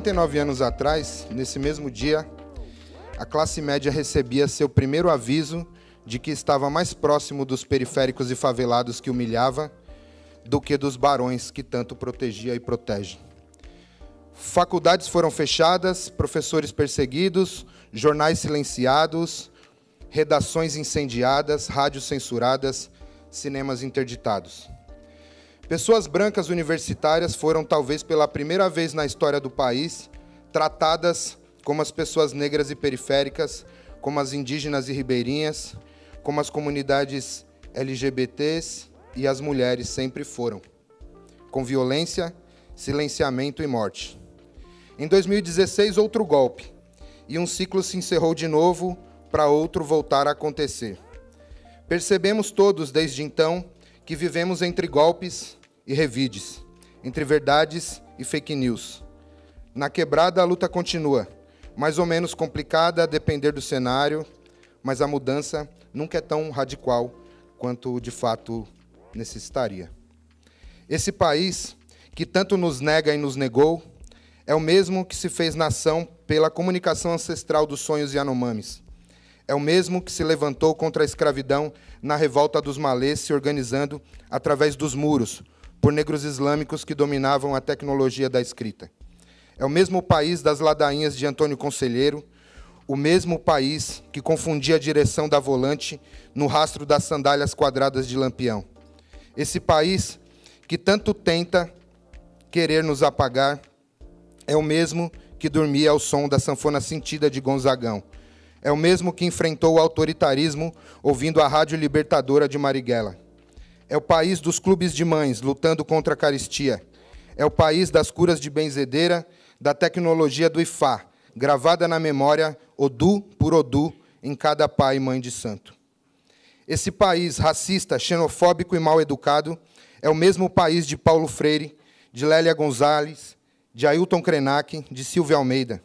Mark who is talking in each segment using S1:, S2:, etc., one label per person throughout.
S1: 59 anos atrás, nesse mesmo dia, a classe média recebia seu primeiro aviso de que estava mais próximo dos periféricos e favelados que humilhava do que dos barões que tanto protegia e protege. Faculdades foram fechadas, professores perseguidos, jornais silenciados, redações incendiadas, rádios censuradas, cinemas interditados. Pessoas brancas universitárias foram, talvez pela primeira vez na história do país, tratadas como as pessoas negras e periféricas, como as indígenas e ribeirinhas, como as comunidades LGBTs e as mulheres sempre foram, com violência, silenciamento e morte. Em 2016, outro golpe, e um ciclo se encerrou de novo para outro voltar a acontecer. Percebemos todos, desde então, que vivemos entre golpes, e revides, entre verdades e fake news. Na quebrada, a luta continua, mais ou menos complicada a depender do cenário, mas a mudança nunca é tão radical quanto de fato necessitaria. Esse país, que tanto nos nega e nos negou, é o mesmo que se fez nação pela comunicação ancestral dos sonhos Yanomamis. É o mesmo que se levantou contra a escravidão na revolta dos malês, se organizando através dos muros, por negros islâmicos que dominavam a tecnologia da escrita. É o mesmo país das ladainhas de Antônio Conselheiro, o mesmo país que confundia a direção da volante no rastro das sandálias quadradas de Lampião. Esse país que tanto tenta querer nos apagar é o mesmo que dormia ao som da sanfona sentida de Gonzagão. É o mesmo que enfrentou o autoritarismo ouvindo a rádio libertadora de Marighella. É o país dos clubes de mães lutando contra a caristia. É o país das curas de benzedeira, da tecnologia do Ifá, gravada na memória, Odu por Odu, em cada pai e mãe de santo. Esse país racista, xenofóbico e mal educado é o mesmo país de Paulo Freire, de Lélia Gonzalez, de Ailton Krenak, de Silvio Almeida.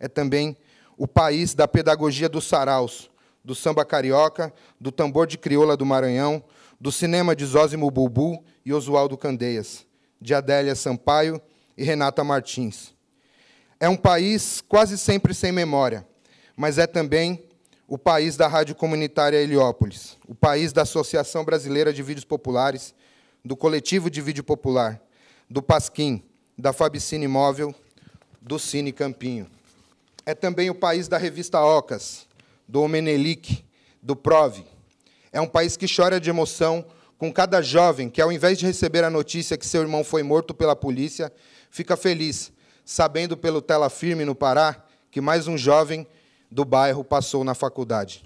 S1: É também o país da pedagogia dos saraus, do samba carioca, do tambor de crioula do Maranhão, do cinema de Zózimo Bulbul e Oswaldo Candeias, de Adélia Sampaio e Renata Martins. É um país quase sempre sem memória, mas é também o país da Rádio Comunitária Heliópolis, o país da Associação Brasileira de Vídeos Populares, do Coletivo de Vídeo Popular, do Pasquim, da Fabicine Imóvel, do Cine Campinho. É também o país da revista Ocas, do Omenelic, do Prove, é um país que chora de emoção com cada jovem que, ao invés de receber a notícia que seu irmão foi morto pela polícia, fica feliz, sabendo pelo Tela Firme, no Pará, que mais um jovem do bairro passou na faculdade.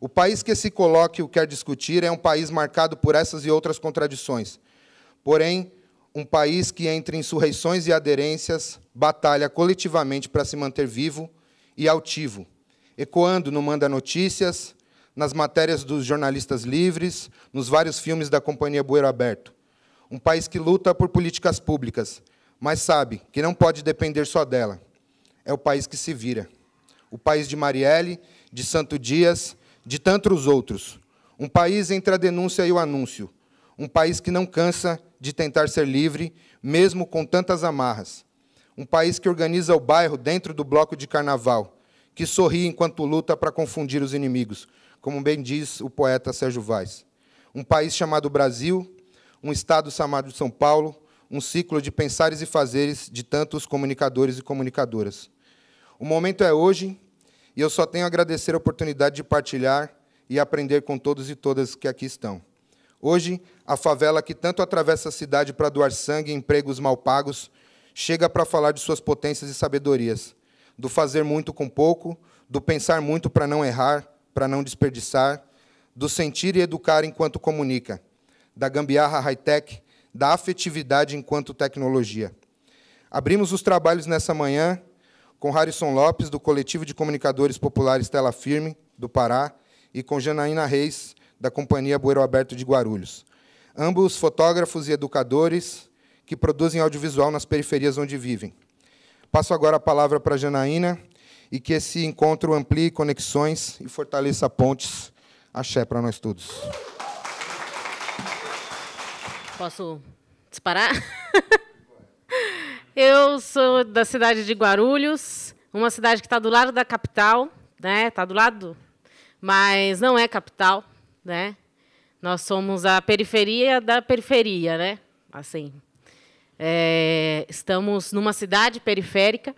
S1: O país que esse colóquio quer discutir é um país marcado por essas e outras contradições, porém, um país que, entre insurreições e aderências, batalha coletivamente para se manter vivo e altivo, ecoando no Manda Notícias, nas matérias dos jornalistas livres, nos vários filmes da Companhia Bueiro Aberto. Um país que luta por políticas públicas, mas sabe que não pode depender só dela. É o país que se vira. O país de Marielle, de Santo Dias, de tantos outros. Um país entre a denúncia e o anúncio. Um país que não cansa de tentar ser livre, mesmo com tantas amarras. Um país que organiza o bairro dentro do bloco de carnaval, que sorri enquanto luta para confundir os inimigos, como bem diz o poeta Sérgio Vaz. Um país chamado Brasil, um estado chamado São Paulo, um ciclo de pensares e fazeres de tantos comunicadores e comunicadoras. O momento é hoje e eu só tenho a agradecer a oportunidade de partilhar e aprender com todos e todas que aqui estão. Hoje, a favela que tanto atravessa a cidade para doar sangue e empregos mal pagos chega para falar de suas potências e sabedorias, do fazer muito com pouco, do pensar muito para não errar, para não desperdiçar, do sentir e educar enquanto comunica, da gambiarra high-tech, da afetividade enquanto tecnologia. Abrimos os trabalhos nessa manhã com Harrison Lopes, do Coletivo de Comunicadores Populares Tela Firme, do Pará, e com Janaína Reis, da Companhia Bueiro Aberto de Guarulhos. Ambos fotógrafos e educadores que produzem audiovisual nas periferias onde vivem. Passo agora a palavra para a Janaína, e que esse encontro amplie conexões e fortaleça pontes. Axé para nós todos.
S2: Posso disparar? Eu sou da cidade de Guarulhos, uma cidade que está do lado da capital, né? Está do lado, mas não é capital, né? Nós somos a periferia da periferia, né? Assim, é, estamos numa cidade periférica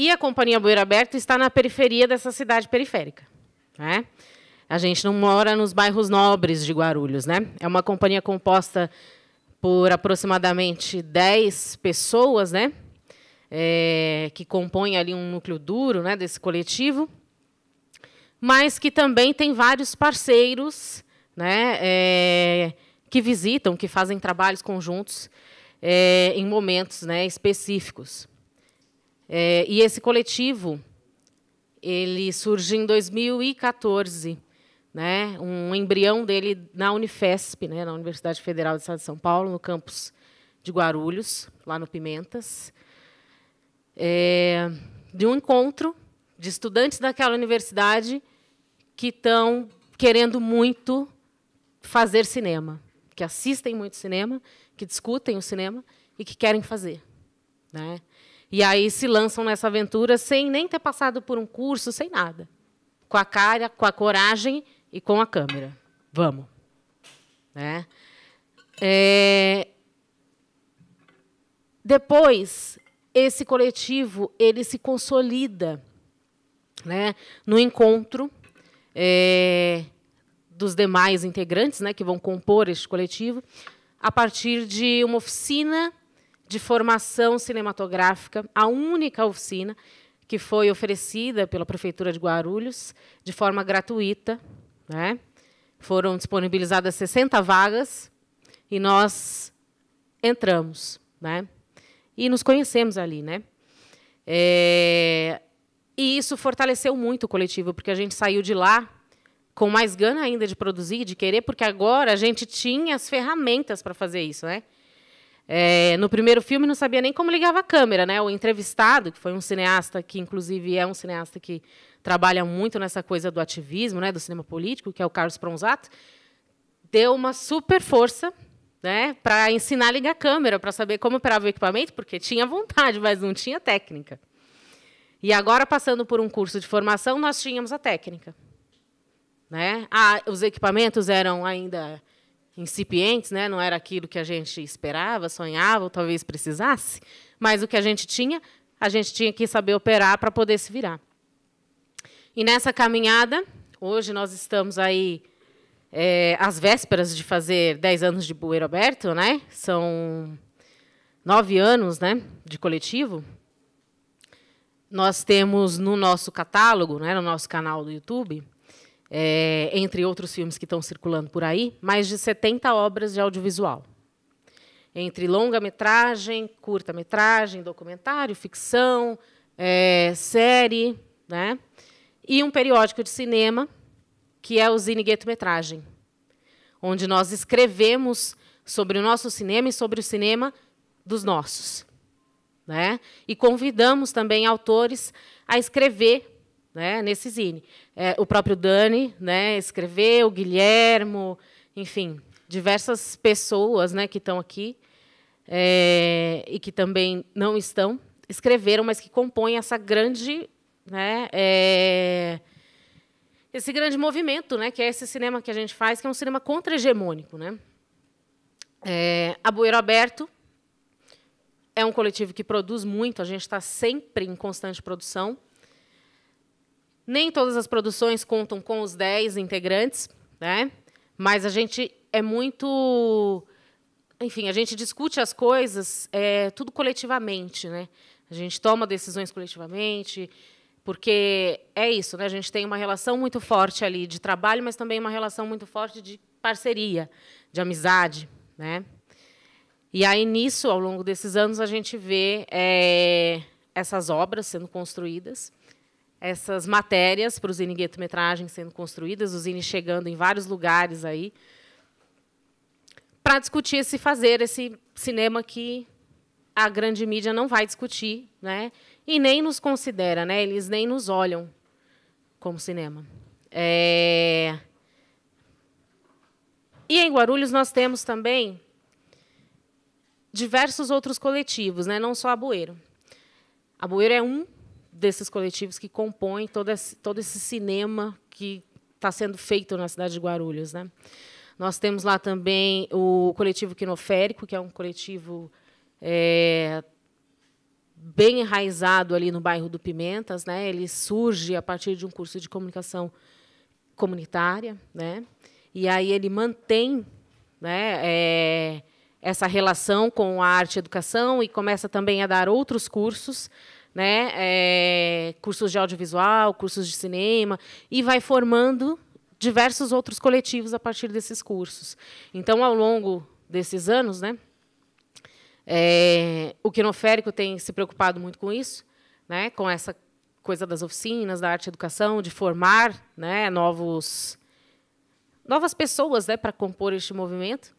S2: e a Companhia Bueira Aberto está na periferia dessa cidade periférica. Né? A gente não mora nos bairros nobres de Guarulhos. Né? É uma companhia composta por aproximadamente 10 pessoas, né? É, que compõem ali um núcleo duro né, desse coletivo, mas que também tem vários parceiros né, é, que visitam, que fazem trabalhos conjuntos é, em momentos né, específicos. É, e esse coletivo ele surge em 2014, né? Um embrião dele na Unifesp, né? Na Universidade Federal do Estado de São Paulo, no campus de Guarulhos, lá no Pimentas, é, de um encontro de estudantes daquela universidade que estão querendo muito fazer cinema, que assistem muito cinema, que discutem o cinema e que querem fazer, né? E aí se lançam nessa aventura sem nem ter passado por um curso, sem nada. Com a cara, com a coragem e com a câmera. Vamos. Né? É... Depois, esse coletivo ele se consolida né, no encontro é, dos demais integrantes né, que vão compor este coletivo, a partir de uma oficina de formação cinematográfica, a única oficina que foi oferecida pela Prefeitura de Guarulhos de forma gratuita. Né? Foram disponibilizadas 60 vagas e nós entramos. Né? E nos conhecemos ali. Né? É... E isso fortaleceu muito o coletivo, porque a gente saiu de lá com mais gana ainda de produzir, de querer, porque agora a gente tinha as ferramentas para fazer isso. Né? É, no primeiro filme não sabia nem como ligava a câmera, né? O entrevistado, que foi um cineasta que inclusive é um cineasta que trabalha muito nessa coisa do ativismo, né, do cinema político, que é o Carlos Pronzato, deu uma super força né, para ensinar a ligar a câmera, para saber como operava o equipamento, porque tinha vontade, mas não tinha técnica. E agora, passando por um curso de formação, nós tínhamos a técnica. Né? Ah, os equipamentos eram ainda incipientes, né? não era aquilo que a gente esperava, sonhava, ou talvez precisasse, mas o que a gente tinha, a gente tinha que saber operar para poder se virar. E nessa caminhada, hoje nós estamos aí é, às vésperas de fazer 10 anos de Bueiro Aberto, né? são nove anos né, de coletivo. Nós temos no nosso catálogo, né, no nosso canal do YouTube, é, entre outros filmes que estão circulando por aí, mais de 70 obras de audiovisual. Entre longa-metragem, curta-metragem, documentário, ficção, é, série, né? e um periódico de cinema, que é o Zine Gueto Metragem, onde nós escrevemos sobre o nosso cinema e sobre o cinema dos nossos. Né? E convidamos também autores a escrever né, nesse zine. É, o próprio Dani né, escreveu, o Guilhermo, enfim, diversas pessoas né, que estão aqui é, e que também não estão, escreveram, mas que compõem essa grande. Né, é, esse grande movimento, né, que é esse cinema que a gente faz, que é um cinema contra-hegemônico. Né? É, a Bueiro Aberto é um coletivo que produz muito, a gente está sempre em constante produção. Nem todas as produções contam com os 10 integrantes, né? Mas a gente é muito. Enfim, a gente discute as coisas é, tudo coletivamente, né? A gente toma decisões coletivamente, porque é isso, né? A gente tem uma relação muito forte ali de trabalho, mas também uma relação muito forte de parceria, de amizade, né? E aí nisso, ao longo desses anos, a gente vê é, essas obras sendo construídas essas matérias para o Zine Guetometragem sendo construídas, o Zine chegando em vários lugares aí, para discutir esse fazer, esse cinema que a grande mídia não vai discutir, né? e nem nos considera, né? eles nem nos olham como cinema. É... E em Guarulhos nós temos também diversos outros coletivos, né? não só a Boeiro A Boeiro é um desses coletivos que compõem todo esse, todo esse cinema que está sendo feito na cidade de Guarulhos. Né? Nós temos lá também o coletivo Quinoférico, que é um coletivo é, bem enraizado ali no bairro do Pimentas. Né? Ele surge a partir de um curso de comunicação comunitária. Né? E aí ele mantém né, é, essa relação com a arte e educação e começa também a dar outros cursos né? É, cursos de audiovisual, cursos de cinema, e vai formando diversos outros coletivos a partir desses cursos. Então, ao longo desses anos, né? É, o quinoférico tem se preocupado muito com isso, né? Com essa coisa das oficinas, da arte e educação, de formar, né? Novos novas pessoas né, para compor este movimento.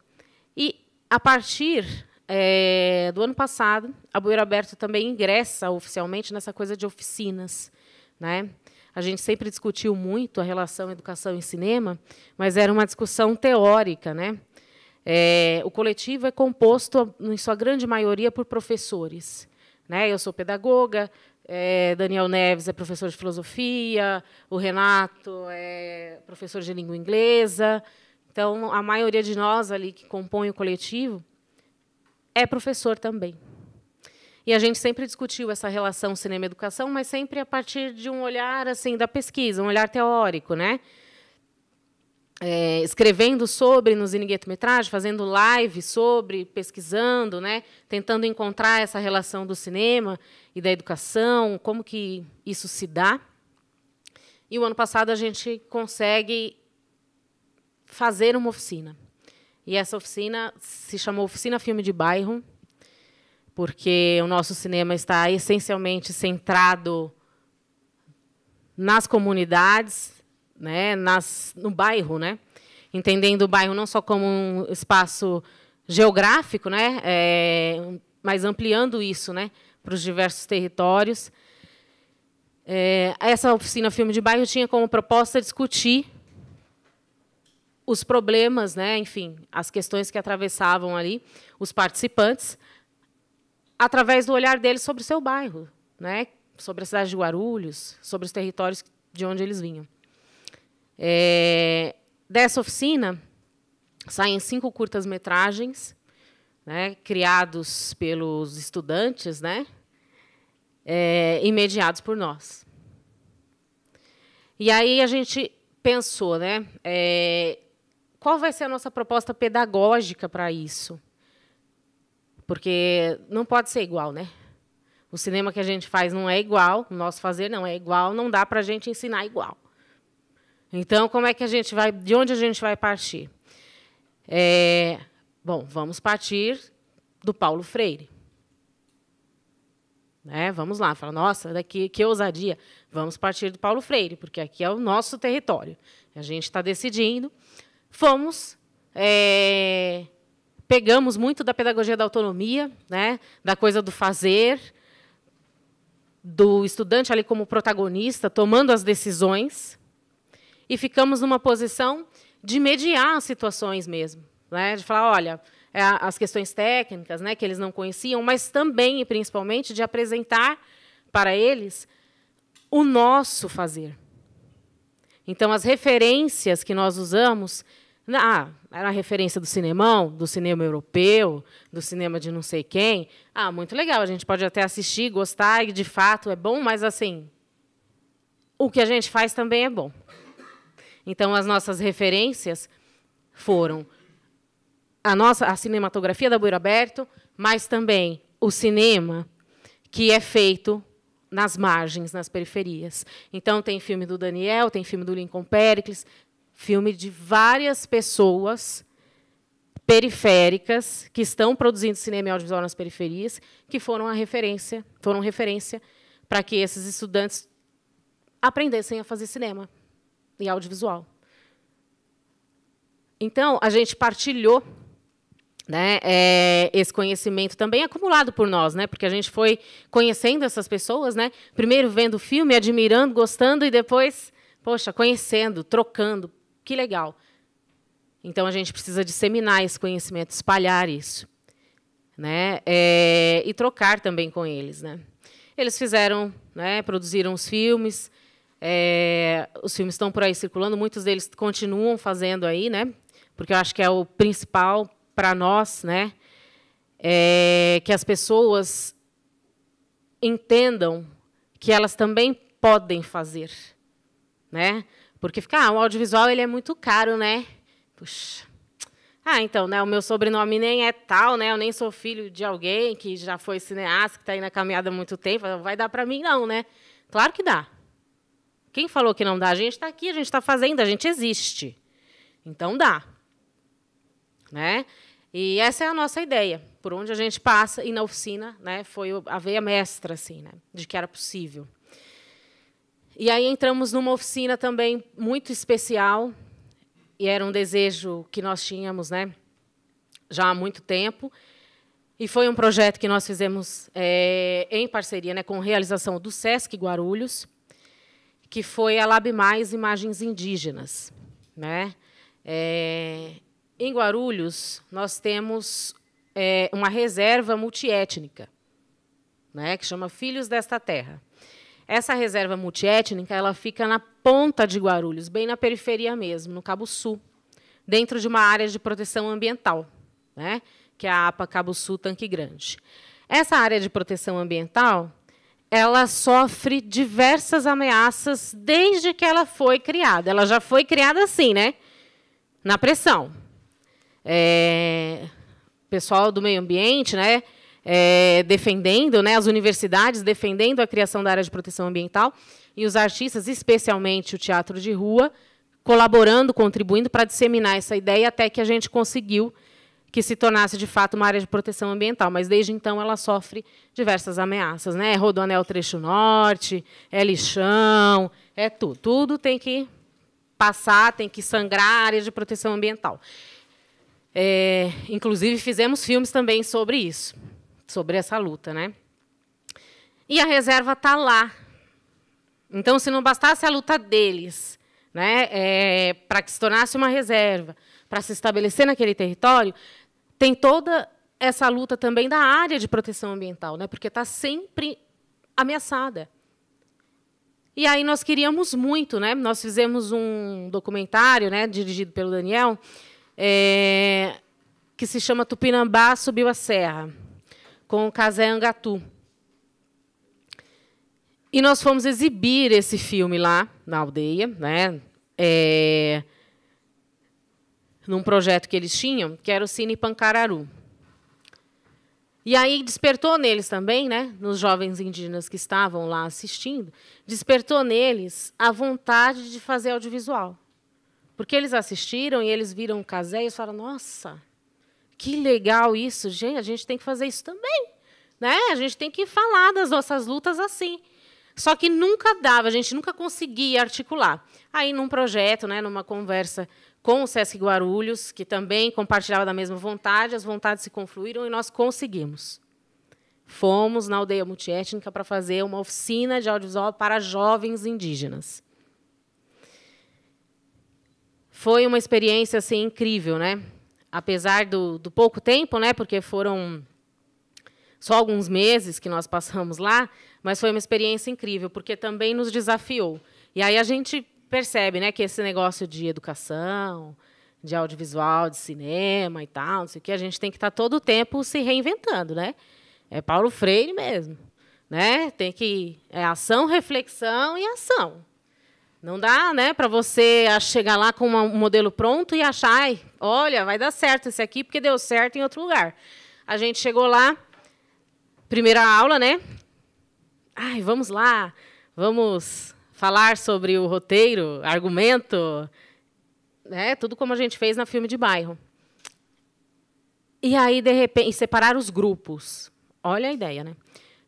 S2: E, a partir é, do ano passado, a Bueiro Aberto também ingressa oficialmente nessa coisa de oficinas. Né? A gente sempre discutiu muito a relação educação e cinema, mas era uma discussão teórica. Né? É, o coletivo é composto, em sua grande maioria, por professores. Né? Eu sou pedagoga, é, Daniel Neves é professor de filosofia, o Renato é professor de língua inglesa. Então, a maioria de nós ali que compõe o coletivo é professor também. E a gente sempre discutiu essa relação cinema-educação, mas sempre a partir de um olhar assim da pesquisa, um olhar teórico, né? É, escrevendo sobre no Zinigueto-metragem, fazendo live sobre, pesquisando, né? Tentando encontrar essa relação do cinema e da educação, como que isso se dá. E o ano passado a gente consegue fazer uma oficina. E essa oficina se chamou Oficina Filme de Bairro, porque o nosso cinema está essencialmente centrado nas comunidades, né, nas, no bairro, né, entendendo o bairro não só como um espaço geográfico, né, é, mas ampliando isso, né, para os diversos territórios. É, essa oficina Filme de Bairro tinha como proposta discutir os problemas, né, enfim, as questões que atravessavam ali os participantes, através do olhar deles sobre o seu bairro, né, sobre a cidade de Guarulhos, sobre os territórios de onde eles vinham. É, dessa oficina saem cinco curtas-metragens, né, criados pelos estudantes, né, é, e mediados por nós. E aí a gente pensou, né? É, qual vai ser a nossa proposta pedagógica para isso? Porque não pode ser igual, né? O cinema que a gente faz não é igual, o nosso fazer não é igual, não dá para a gente ensinar igual. Então, como é que a gente vai, de onde a gente vai partir? É, bom, vamos partir do Paulo Freire. Né? Vamos lá, fala, nossa, daqui, que ousadia. Vamos partir do Paulo Freire, porque aqui é o nosso território. A gente está decidindo fomos é, pegamos muito da pedagogia da autonomia, né, da coisa do fazer, do estudante ali como protagonista, tomando as decisões, e ficamos numa posição de mediar as situações mesmo, né, de falar, olha, é as questões técnicas, né, que eles não conheciam, mas também e principalmente de apresentar para eles o nosso fazer. Então, as referências que nós usamos né? Ah, era a referência do cinemão, do cinema europeu, do cinema de não sei quem. Ah, muito legal, a gente pode até assistir, gostar, e de fato é bom, mas assim, o que a gente faz também é bom. Então, as nossas referências foram a nossa a cinematografia da Buiro Aberto, mas também o cinema que é feito nas margens, nas periferias. Então, tem filme do Daniel, tem filme do Lincoln Pericles, filme de várias pessoas periféricas que estão produzindo cinema e audiovisual nas periferias, que foram a referência, foram referência para que esses estudantes aprendessem a fazer cinema e audiovisual. Então, a gente partilhou né, é, esse conhecimento também acumulado por nós, né, porque a gente foi conhecendo essas pessoas, né, primeiro vendo o filme, admirando, gostando, e depois, poxa, conhecendo, trocando, que legal. Então a gente precisa disseminar esse conhecimento, espalhar isso, né? É, e trocar também com eles, né? Eles fizeram, né? Produziram os filmes. É, os filmes estão por aí circulando, muitos deles continuam fazendo aí, né? Porque eu acho que é o principal para nós, né? É, que as pessoas entendam que elas também podem fazer, né? Porque fica, ah, o audiovisual ele é muito caro, né? Puxa. Ah, então, né? O meu sobrenome nem é tal, né? Eu nem sou filho de alguém que já foi cineasta, que está aí na caminhada há muito tempo. Vai dar para mim, não, né? Claro que dá. Quem falou que não dá? A gente está aqui, a gente está fazendo, a gente existe. Então dá. Né? E essa é a nossa ideia, por onde a gente passa, e na oficina né, foi a veia mestra, assim, né, de que era possível. E aí entramos numa oficina também muito especial, e era um desejo que nós tínhamos né, já há muito tempo. E foi um projeto que nós fizemos é, em parceria né, com a realização do SESC Guarulhos, que foi a Lab Mais Imagens Indígenas. Né? É, em Guarulhos, nós temos é, uma reserva multiétnica, né, que chama Filhos desta Terra. Essa reserva multiétnica ela fica na ponta de Guarulhos, bem na periferia mesmo, no Cabo Sul, dentro de uma área de proteção ambiental, né? que é a APA Cabo Sul Tanque Grande. Essa área de proteção ambiental ela sofre diversas ameaças desde que ela foi criada. Ela já foi criada assim, né? Na pressão. É... O pessoal do meio ambiente, né? é, defendendo, né, as universidades defendendo a criação da área de proteção ambiental e os artistas, especialmente o teatro de rua, colaborando, contribuindo para disseminar essa ideia até que a gente conseguiu que se tornasse de fato uma área de proteção ambiental, mas desde então ela sofre diversas ameaças, né? É rodoanel trecho norte, é lixão, é tudo. Tudo tem que passar, tem que sangrar a área de proteção ambiental. É, inclusive fizemos filmes também sobre isso sobre essa luta, né? E a reserva está lá. Então, se não bastasse a luta deles, né, é, para que se tornasse uma reserva, para se estabelecer naquele território, tem toda essa luta também da área de proteção ambiental, né, porque está sempre ameaçada. E aí nós queríamos muito, né? Nós fizemos um documentário, né, dirigido pelo Daniel, é, que se chama Tupinambá subiu a serra com o Casé Angatu. E nós fomos exibir esse filme lá na aldeia, né? É, num projeto que eles tinham, que era o Cine Pancararu. E aí despertou neles também, né, nos jovens indígenas que estavam lá assistindo, despertou neles a vontade de fazer audiovisual. Porque eles assistiram e eles viram o casé e falaram: "Nossa, que legal isso, gente, a gente tem que fazer isso também. Né? A gente tem que falar das nossas lutas assim. Só que nunca dava, a gente nunca conseguia articular. Aí, num projeto, né, numa conversa com o Sesc Guarulhos, que também compartilhava da mesma vontade, as vontades se confluíram e nós conseguimos. Fomos na aldeia multiétnica para fazer uma oficina de audiovisual para jovens indígenas. Foi uma experiência assim incrível, né? apesar do, do pouco tempo, né, porque foram só alguns meses que nós passamos lá, mas foi uma experiência incrível, porque também nos desafiou. E aí a gente percebe né, que esse negócio de educação, de audiovisual, de cinema e tal, não sei o que, a gente tem que estar tá todo o tempo se reinventando, né? É Paulo Freire mesmo, né? Tem que é ação, reflexão e ação. Não dá, né, para você chegar lá com um modelo pronto e achar, olha, vai dar certo esse aqui porque deu certo em outro lugar. A gente chegou lá, primeira aula, né? Ai, vamos lá, vamos falar sobre o roteiro, argumento, né? Tudo como a gente fez na filme de bairro. E aí de repente separar os grupos. Olha a ideia, né?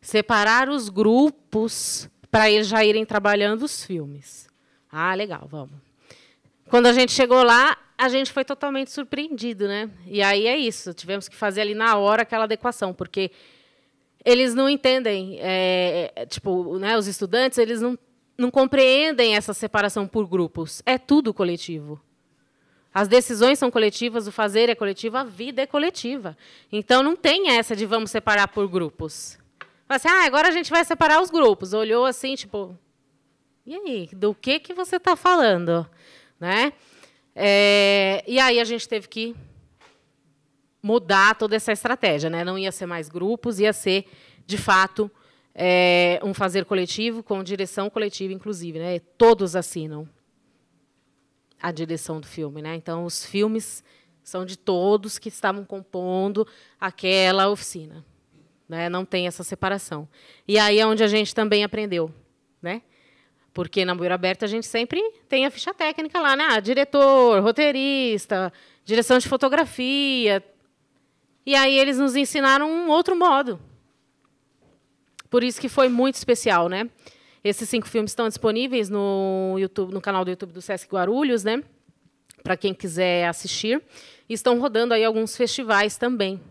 S2: Separar os grupos para eles já irem trabalhando os filmes. Ah, legal, vamos. Quando a gente chegou lá, a gente foi totalmente surpreendido, né? E aí é isso, tivemos que fazer ali na hora aquela adequação, porque eles não entendem, é, tipo, né, os estudantes, eles não, não compreendem essa separação por grupos. É tudo coletivo. As decisões são coletivas, o fazer é coletivo, a vida é coletiva. Então não tem essa de vamos separar por grupos. Mas, assim, ah, agora a gente vai separar os grupos. Olhou assim, tipo, e aí, do que, que você está falando? Né? É, e aí a gente teve que mudar toda essa estratégia. Né? Não ia ser mais grupos, ia ser, de fato, é, um fazer coletivo com direção coletiva, inclusive. Né? Todos assinam a direção do filme. Né? Então, os filmes são de todos que estavam compondo aquela oficina. Né? Não tem essa separação. E aí é onde a gente também aprendeu. Né? Porque na Moira Aberta a gente sempre tem a ficha técnica lá, né? Ah, diretor, roteirista, direção de fotografia. E aí eles nos ensinaram um outro modo. Por isso que foi muito especial, né? Esses cinco filmes estão disponíveis no YouTube, no canal do YouTube do Sesc Guarulhos, né? Para quem quiser assistir. E estão rodando aí alguns festivais também,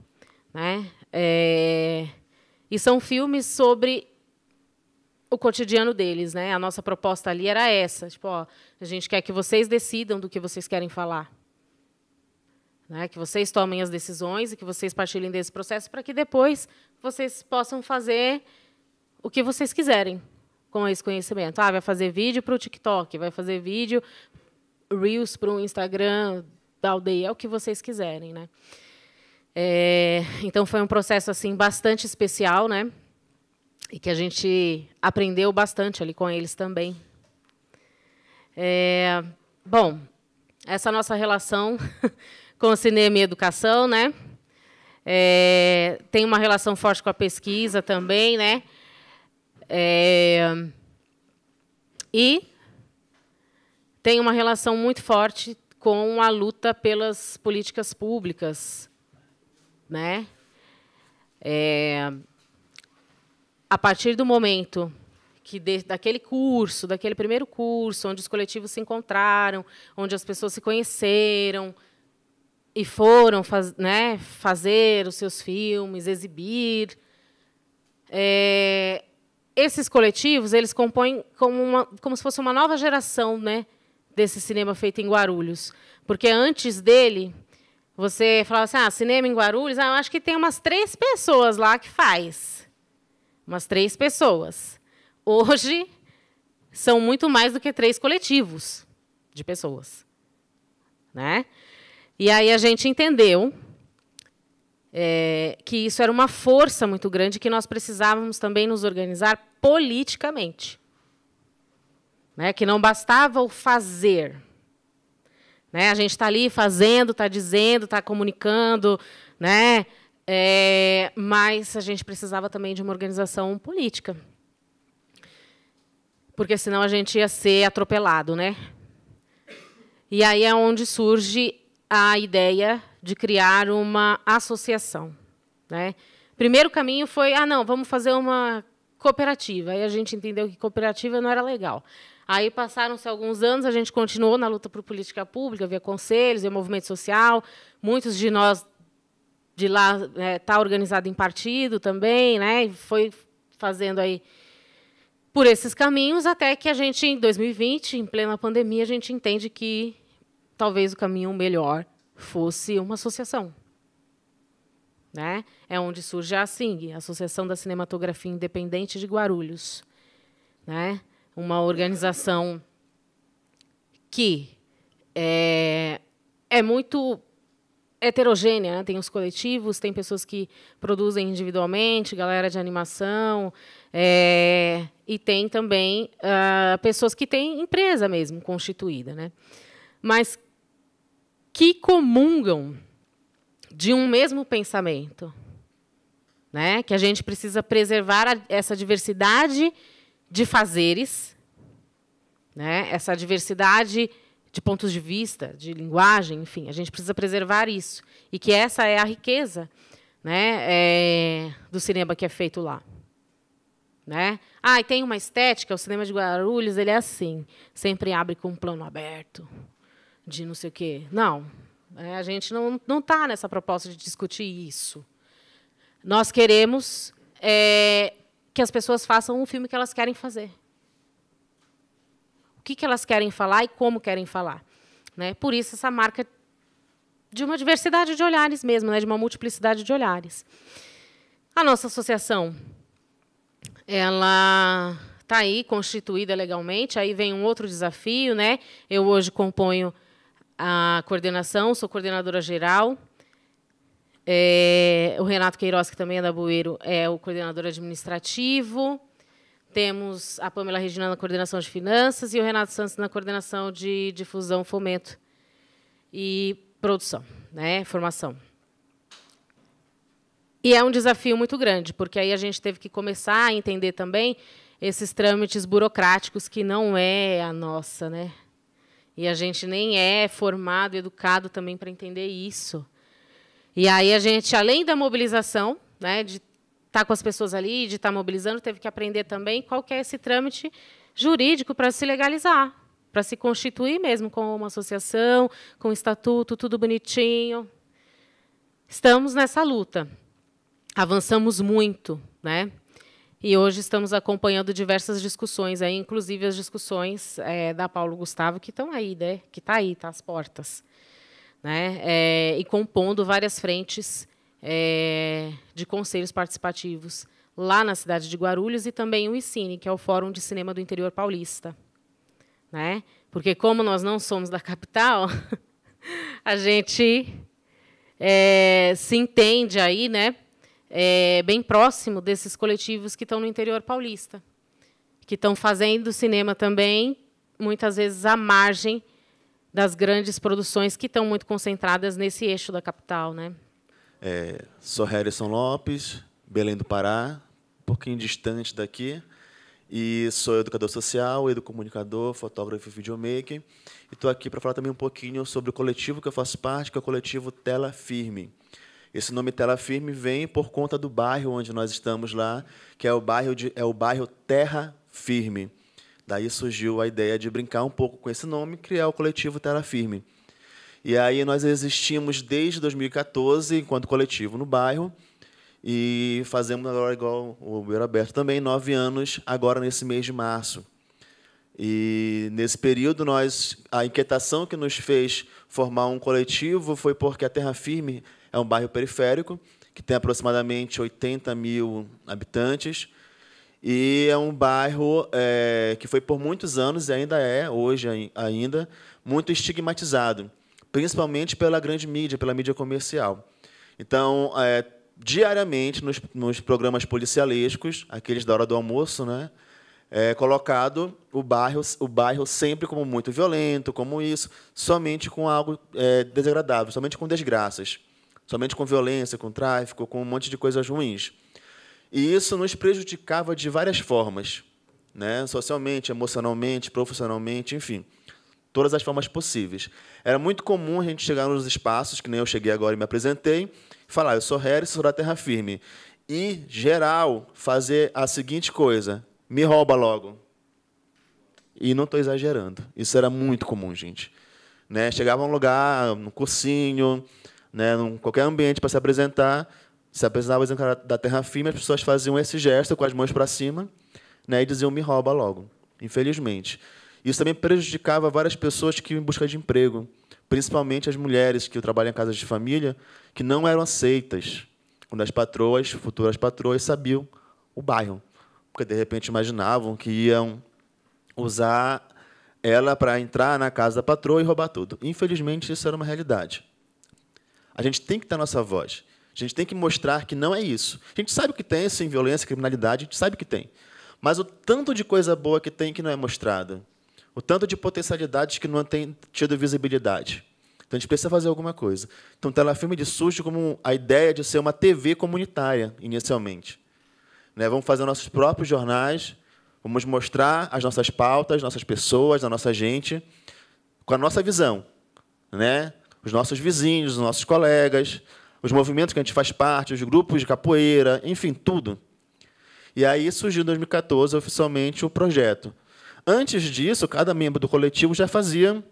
S2: né? É... E são filmes sobre o cotidiano deles, né? A nossa proposta ali era essa, tipo, ó, a gente quer que vocês decidam do que vocês querem falar, né? Que vocês tomem as decisões e que vocês partilhem desse processo para que depois vocês possam fazer o que vocês quiserem com esse conhecimento. Ah, vai fazer vídeo para o TikTok, vai fazer vídeo reels para o Instagram da aldeia, é o que vocês quiserem, né? É, então foi um processo assim bastante especial, né? e que a gente aprendeu bastante ali com eles também. É, bom, essa nossa relação com o cinema e educação, né? É, tem uma relação forte com a pesquisa também, né? É, e tem uma relação muito forte com a luta pelas políticas públicas, né? É, a partir do momento que de, daquele curso, daquele primeiro curso, onde os coletivos se encontraram, onde as pessoas se conheceram e foram faz, né, fazer os seus filmes, exibir, é, esses coletivos eles compõem como, uma, como se fosse uma nova geração né, desse cinema feito em Guarulhos. Porque antes dele, você falava assim, ah, cinema em Guarulhos, ah, eu acho que tem umas três pessoas lá que faz umas três pessoas. Hoje, são muito mais do que três coletivos de pessoas. Né? E aí a gente entendeu é, que isso era uma força muito grande que nós precisávamos também nos organizar politicamente. Né? Que não bastava o fazer. Né? A gente está ali fazendo, está dizendo, está comunicando, né? É, mas a gente precisava também de uma organização política. Porque senão a gente ia ser atropelado, né? E aí é onde surge a ideia de criar uma associação, né? Primeiro caminho foi, ah, não, vamos fazer uma cooperativa. Aí a gente entendeu que cooperativa não era legal. Aí passaram-se alguns anos, a gente continuou na luta por política pública, via conselhos, via movimento social. Muitos de nós de lá estar é, tá organizado em partido também, né? Foi fazendo aí por esses caminhos até que a gente, em 2020, em plena pandemia, a gente entende que talvez o caminho melhor fosse uma associação. Né? É onde surge a SING, Associação da Cinematografia Independente de Guarulhos. Né? Uma organização que é, é muito heterogênea, né? tem os coletivos, tem pessoas que produzem individualmente, galera de animação, é, e tem também uh, pessoas que têm empresa mesmo constituída, né? mas que comungam de um mesmo pensamento, né? que a gente precisa preservar a, essa diversidade de fazeres, né? essa diversidade de pontos de vista, de linguagem, enfim, a gente precisa preservar isso. E que essa é a riqueza né, é, do cinema que é feito lá. Né? Ah, e tem uma estética, o cinema de Guarulhos ele é assim, sempre abre com um plano aberto, de não sei o quê. Não, é, a gente não está nessa proposta de discutir isso. Nós queremos é, que as pessoas façam o filme que elas querem fazer o que, que elas querem falar e como querem falar. Né? Por isso, essa marca de uma diversidade de olhares mesmo, né? de uma multiplicidade de olhares. A nossa associação, ela está aí constituída legalmente, aí vem um outro desafio. Né? Eu hoje componho a coordenação, sou coordenadora geral. É, o Renato Queiroz, que também é da Bueiro, é o coordenador administrativo. Temos a Pamela Regina na coordenação de finanças e o Renato Santos na coordenação de difusão, fomento e produção, né, formação. E é um desafio muito grande, porque aí a gente teve que começar a entender também esses trâmites burocráticos que não é a nossa, né? E a gente nem é formado, educado também para entender isso. E aí a gente, além da mobilização, né, de estar tá com as pessoas ali, de estar tá mobilizando, teve que aprender também qual que é esse trâmite jurídico para se legalizar, para se constituir mesmo com uma associação, com um estatuto, tudo bonitinho. Estamos nessa luta. Avançamos muito, né? E hoje estamos acompanhando diversas discussões, aí, inclusive as discussões é, da Paulo Gustavo, que estão aí, né? que está aí, está às portas. Né? É, e compondo várias frentes é, de conselhos participativos lá na cidade de Guarulhos e também o ICINE, que é o Fórum de Cinema do Interior Paulista. Né? Porque, como nós não somos da capital, a gente é, se entende aí, né? É, bem próximo desses coletivos que estão no interior paulista, que estão fazendo cinema também, muitas vezes à margem das grandes produções que estão muito concentradas nesse eixo da capital, né?
S3: é, sou Harrison Lopes, Belém do Pará, um pouquinho distante daqui. E sou educador social, educomunicador, fotógrafo e videomaker. E estou aqui para falar também um pouquinho sobre o coletivo que eu faço parte, que é o coletivo Tela Firme. Esse nome Tela Firme vem por conta do bairro onde nós estamos lá, que é o bairro, de, é o bairro Terra Firme. Daí surgiu a ideia de brincar um pouco com esse nome, criar o coletivo Tela Firme. E aí nós existimos desde 2014, enquanto coletivo no bairro, e fazemos agora, igual o Beira Aberto também, nove anos, agora nesse mês de março. E nesse período, nós a inquietação que nos fez formar um coletivo foi porque a Terra Firme é um bairro periférico, que tem aproximadamente 80 mil habitantes, e é um bairro é, que foi por muitos anos, e ainda é, hoje ainda, muito estigmatizado principalmente pela grande mídia, pela mídia comercial. Então, é, diariamente, nos, nos, programas policialescos, aqueles da hora do almoço, né, é colocado o bairro, o bairro sempre como muito violento, como isso, somente com algo é, desagradável, somente com desgraças, somente com violência, com tráfico, com um monte de coisas ruins. E isso nos prejudicava de várias formas, né, socialmente, emocionalmente, profissionalmente, enfim todas as formas possíveis. Era muito comum a gente chegar nos espaços, que nem eu cheguei agora e me apresentei, falar, eu sou Harrison, sou da Terra Firme. E, geral, fazer a seguinte coisa, me rouba logo. E não estou exagerando. Isso era muito comum, gente. Né? Chegava a um lugar, num cursinho, né, num qualquer ambiente para se apresentar, se apresentava o exemplo da terra firme, as pessoas faziam esse gesto com as mãos para cima né, e diziam me rouba logo, infelizmente. Isso também prejudicava várias pessoas que iam em busca de emprego, principalmente as mulheres que trabalham em casas de família, que não eram aceitas quando as patroas, futuras patroas, sabiam o bairro, porque de repente imaginavam que iam usar ela para entrar na casa da patroa e roubar tudo. Infelizmente, isso era uma realidade. A gente tem que ter nossa voz. A gente tem que mostrar que não é isso. A gente sabe que tem isso em violência, criminalidade, a gente sabe que tem. Mas o tanto de coisa boa que tem que não é mostrada o tanto de potencialidades que não tem tido visibilidade. Então a gente precisa fazer alguma coisa. Então, telefilme tá ele surge como a ideia de ser uma TV comunitária, inicialmente. Né? Vamos fazer nossos próprios jornais, vamos mostrar as nossas pautas, nossas pessoas, a nossa gente, com a nossa visão. Né? Os nossos vizinhos, os nossos colegas, os movimentos que a gente faz parte, os grupos de capoeira, enfim, tudo. E aí surgiu em 2014 oficialmente o projeto. Antes disso, cada membro do coletivo já fazia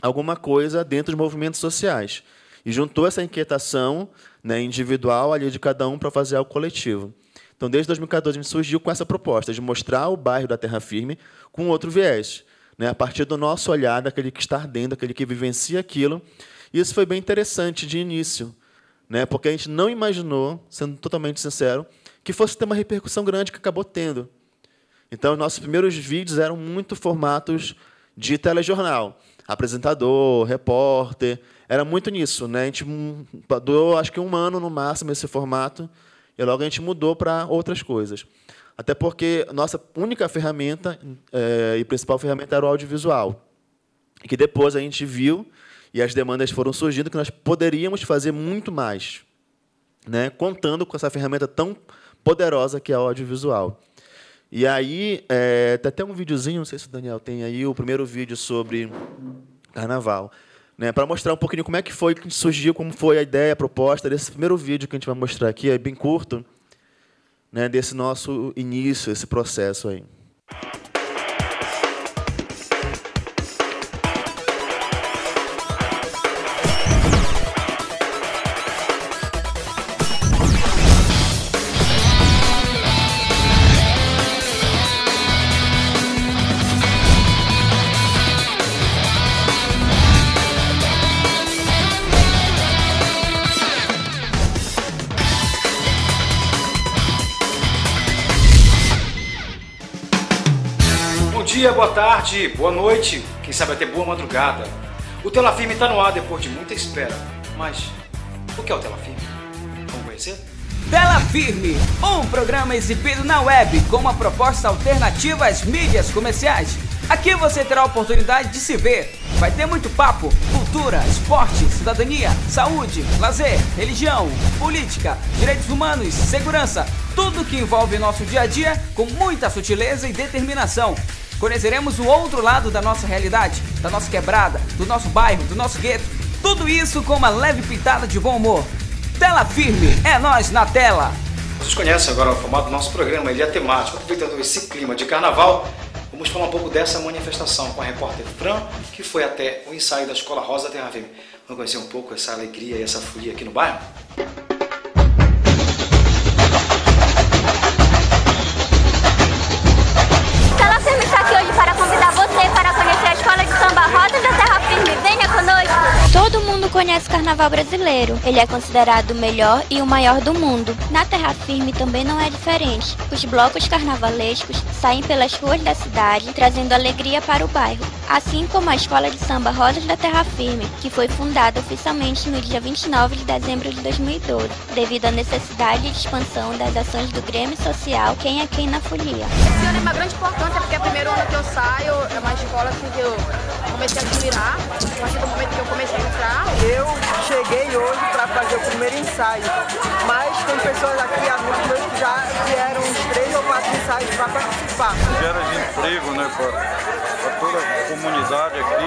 S3: alguma coisa dentro dos movimentos sociais e juntou essa inquietação né, individual ali de cada um para fazer algo coletivo. Então, desde 2014, a gente surgiu com essa proposta de mostrar o bairro da Terra Firme com outro viés, né, a partir do nosso olhar, daquele que está dentro, daquele que vivencia aquilo. E isso foi bem interessante de início, né, porque a gente não imaginou, sendo totalmente sincero, que fosse ter uma repercussão grande que acabou tendo. Então, nossos primeiros vídeos eram muito formatos de telejornal. Apresentador, repórter, era muito nisso. Né? A gente durou, acho que um ano no máximo, esse formato, e logo a gente mudou para outras coisas. Até porque nossa única ferramenta é, e principal ferramenta era o audiovisual, que depois a gente viu e as demandas foram surgindo que nós poderíamos fazer muito mais, né? contando com essa ferramenta tão poderosa que é o audiovisual. E aí, é, tem tá até um videozinho, não sei se o Daniel tem aí, o primeiro vídeo sobre carnaval. Né, para mostrar um pouquinho como é que foi que surgiu, como foi a ideia, a proposta desse primeiro vídeo que a gente vai mostrar aqui, é bem curto, né, desse nosso início, esse processo aí.
S4: tarde, boa noite, quem sabe até boa madrugada. O Telafirme está no ar depois de muita espera. Mas o que é o Telafirme? Vamos conhecer? Telafirme, um programa exibido na web com uma proposta alternativa às mídias comerciais. Aqui você terá a oportunidade de se ver. Vai ter muito papo, cultura, esporte, cidadania, saúde, lazer, religião, política, direitos humanos, segurança, tudo que envolve nosso dia a dia com muita sutileza e determinação. Conheceremos o outro lado da nossa realidade, da nossa quebrada, do nosso bairro, do nosso gueto. Tudo isso com uma leve pitada de bom humor. Tela firme, é nós na tela. Vocês conhecem agora o formato do nosso programa, ele é temático. Aproveitando esse clima de carnaval, vamos falar um pouco dessa manifestação com a repórter Fran, que foi até o ensaio da Escola Rosa da Terra Firme. Vamos conhecer um pouco essa alegria e essa folia aqui no bairro? conhece o carnaval brasileiro. Ele é considerado o melhor e o maior do mundo. Na terra firme também não é diferente. Os blocos carnavalescos saem pelas ruas da cidade, trazendo alegria para o bairro. Assim como a escola de
S5: samba Rosas da Terra Firme, que foi fundada oficialmente no dia 29 de dezembro de 2012, devido à necessidade de expansão das ações do Grêmio Social Quem é Quem na Folia. Esse ano é uma grande importância, porque é o primeiro ano que eu saio, é uma escola que eu comecei a admirar. ensaios, mas tem pessoas aqui, amigos meus, que já vieram uns três ou quatro ensaios para
S4: participar. Gera emprego né, para toda a comunidade aqui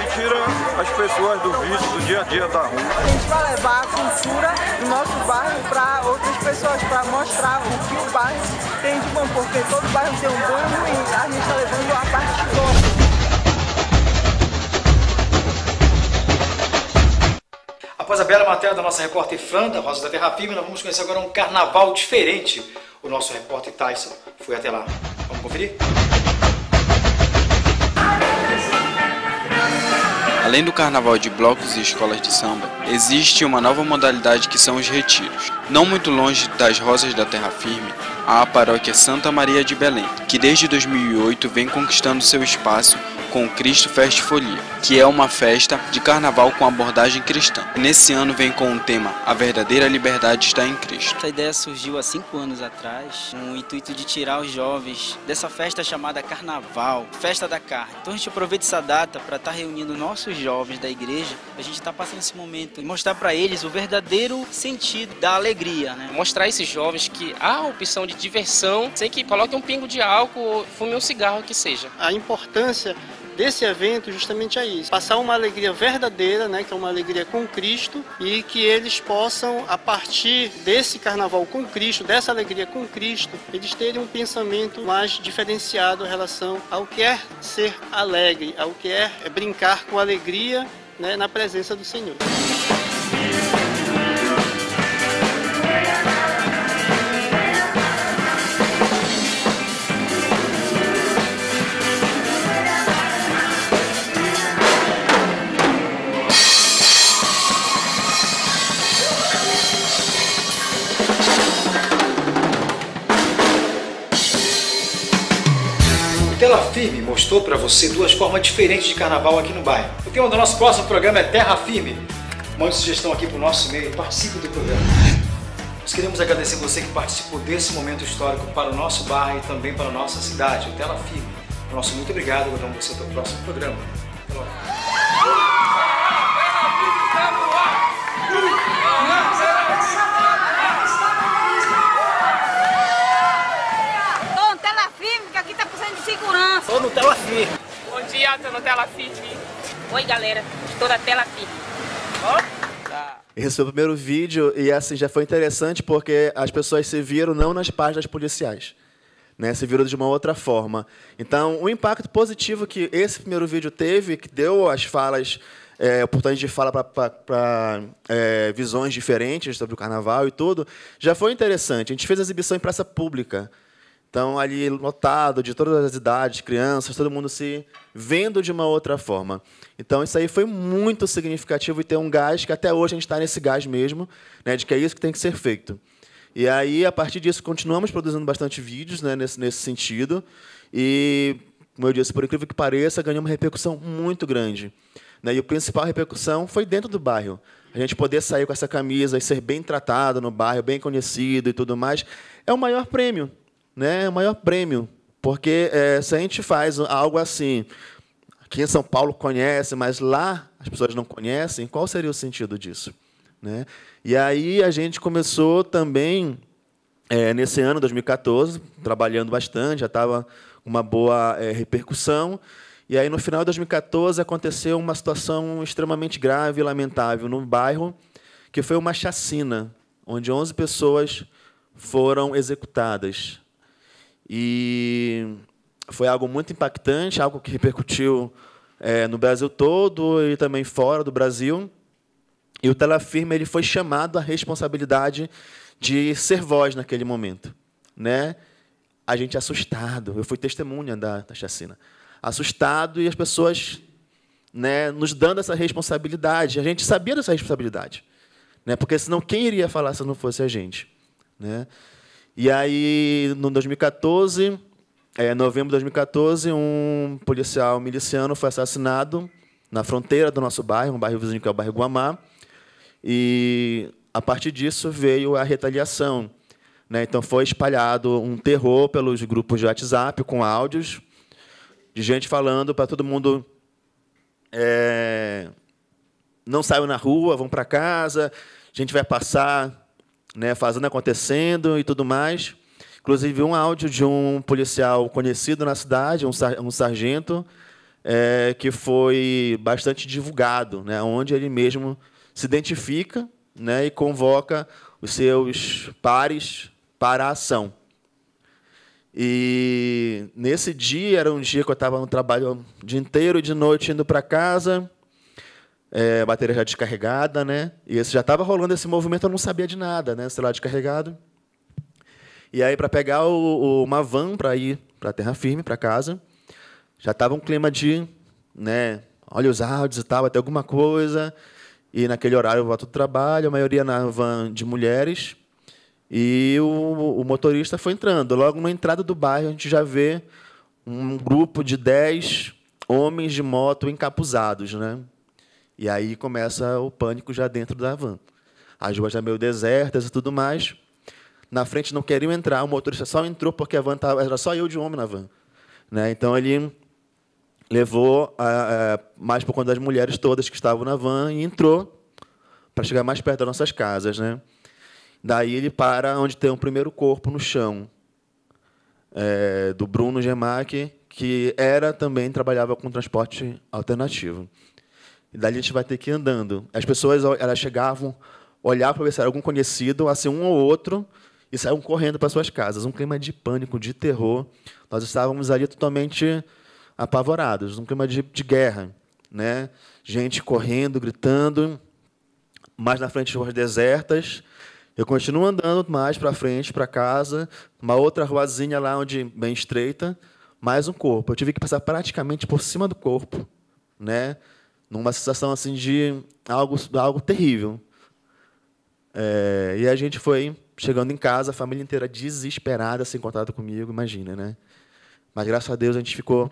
S4: e tira as pessoas do vício, do dia a dia da rua. A gente vai levar a cultura
S5: do nosso bairro para outras pessoas, para mostrar o que o bairro tem de bom, porque todo bairro tem um bom e A gente está levando a parte boa.
S4: Após a bela matéria da nossa repórter Fran, da Rosa da Terra Firme, nós vamos conhecer agora um carnaval diferente. O nosso repórter Tyson foi até lá. Vamos conferir? Além do carnaval de blocos e escolas de samba, existe uma nova modalidade que são os retiros. Não muito longe das Rosas da Terra Firme, à paróquia Santa Maria de Belém, que desde 2008 vem conquistando seu espaço com o Cristo Fest Folia, que é uma festa de carnaval com abordagem cristã. Nesse ano vem com o tema A Verdadeira Liberdade Está em Cristo.
S5: Essa ideia surgiu há cinco anos atrás, com o intuito de tirar os
S4: jovens dessa festa chamada Carnaval, Festa da Carne. Então a gente aproveita essa data para estar tá reunindo nossos jovens da igreja, a gente está passando esse momento e mostrar para eles o verdadeiro
S5: sentido da alegria. Né? Mostrar a esses jovens que há a opção de diversão, sem que coloque um
S4: pingo de álcool, fume um cigarro que seja. A importância desse evento justamente é isso, passar uma alegria verdadeira, né, que é uma alegria com Cristo e que eles possam a partir desse carnaval com Cristo, dessa alegria com Cristo, eles terem um pensamento mais diferenciado em relação ao que é ser alegre, ao que é brincar com alegria, né, na presença do Senhor. Firme mostrou para você duas formas diferentes de carnaval aqui no bairro. O tema do nosso próximo programa é Terra Firme. Mande sugestão aqui para o nosso e-mail participe do programa. Nós queremos agradecer você que participou desse momento histórico para o nosso bairro e também para a nossa cidade, o Terra Firme. Nosso muito obrigado, aguardamos você para o próximo programa. Até logo.
S5: Bom dia, tô na Tela Fit.
S2: Oi, galera, estou na Tela Fit.
S3: Esse foi é o primeiro vídeo e assim já foi interessante porque as pessoas se viram não nas páginas policiais, né? Se viram de uma outra forma. Então, o impacto positivo que esse primeiro vídeo teve, que deu as falas é, oportunidade de fala para é, visões diferentes sobre o carnaval e tudo, já foi interessante. A gente fez a exibição em praça pública. Então, ali lotado, de todas as idades, crianças, todo mundo se vendo de uma outra forma. Então, isso aí foi muito significativo e ter um gás que até hoje a gente está nesse gás mesmo, né, de que é isso que tem que ser feito. E aí, a partir disso, continuamos produzindo bastante vídeos né, nesse, nesse sentido. E, como eu disse, por incrível que pareça, ganhou uma repercussão muito grande. Né, e a principal repercussão foi dentro do bairro. A gente poder sair com essa camisa e ser bem tratado no bairro, bem conhecido e tudo mais, é o maior prêmio né, é o maior prêmio. Porque é, se a gente faz algo assim, aqui em São Paulo conhece, mas lá as pessoas não conhecem, qual seria o sentido disso? Né? E aí a gente começou também, é, nesse ano, 2014, trabalhando bastante, já estava uma boa é, repercussão. E aí, no final de 2014, aconteceu uma situação extremamente grave e lamentável no bairro, que foi uma chacina, onde 11 pessoas foram executadas e foi algo muito impactante, algo que repercutiu é, no Brasil todo e também fora do Brasil. E o Telafirma ele foi chamado à responsabilidade de ser voz naquele momento, né? A gente assustado, eu fui testemunha da, da chacina, assustado e as pessoas, né, nos dando essa responsabilidade. A gente sabia dessa responsabilidade, né? Porque senão quem iria falar se não fosse a gente, né? E aí, no 2014, é, novembro de 2014, um policial miliciano foi assassinado na fronteira do nosso bairro, um bairro vizinho que é o bairro Guamá. E a partir disso veio a retaliação. Né? Então foi espalhado um terror pelos grupos de WhatsApp com áudios de gente falando para todo mundo é, não saiam na rua, vão para casa, a gente vai passar né, fazendo acontecendo e tudo mais. Inclusive, um áudio de um policial conhecido na cidade, um, sar um sargento, é, que foi bastante divulgado, né, onde ele mesmo se identifica né, e convoca os seus pares para a ação. E nesse dia, era um dia que eu estava no trabalho o dia inteiro de noite indo para casa, é, bateria já descarregada, né? E esse já estava rolando esse movimento, eu não sabia de nada, né? celular descarregado. E aí, para pegar o, o, uma van para ir para terra firme, para casa, já estava um clima de, né? Olha os áudios e tal, até alguma coisa. E naquele horário eu volto do trabalho, a maioria na van de mulheres. E o, o, motorista foi entrando. Logo na entrada do bairro, a gente já vê um grupo de 10 homens de moto encapuzados, né? E aí começa o pânico já dentro da van. As ruas já meio desertas e tudo mais. Na frente não queriam entrar, o motorista só entrou porque a van tava, era só eu de homem na van. Né? Então ele levou a, a, mais por conta das mulheres todas que estavam na van e entrou para chegar mais perto das nossas casas. Né? Daí ele para onde tem o primeiro corpo no chão, é, do Bruno Gemac, que era também trabalhava com transporte alternativo. E dali a gente vai ter que ir andando. As pessoas elas chegavam, olhavam para ver se era algum conhecido, assim, um ou outro, e saíam correndo para suas casas. Um clima de pânico, de terror. Nós estávamos ali totalmente apavorados, um clima de, de guerra. Né? Gente correndo, gritando, mais na frente ruas desertas. Eu continuo andando mais para frente, para casa, uma outra ruazinha lá onde bem estreita, mais um corpo. Eu tive que passar praticamente por cima do corpo, né? numa sensação assim de algo, algo terrível. É, e a gente foi chegando em casa, a família inteira desesperada, sem contato comigo, imagina, né? Mas graças a Deus a gente ficou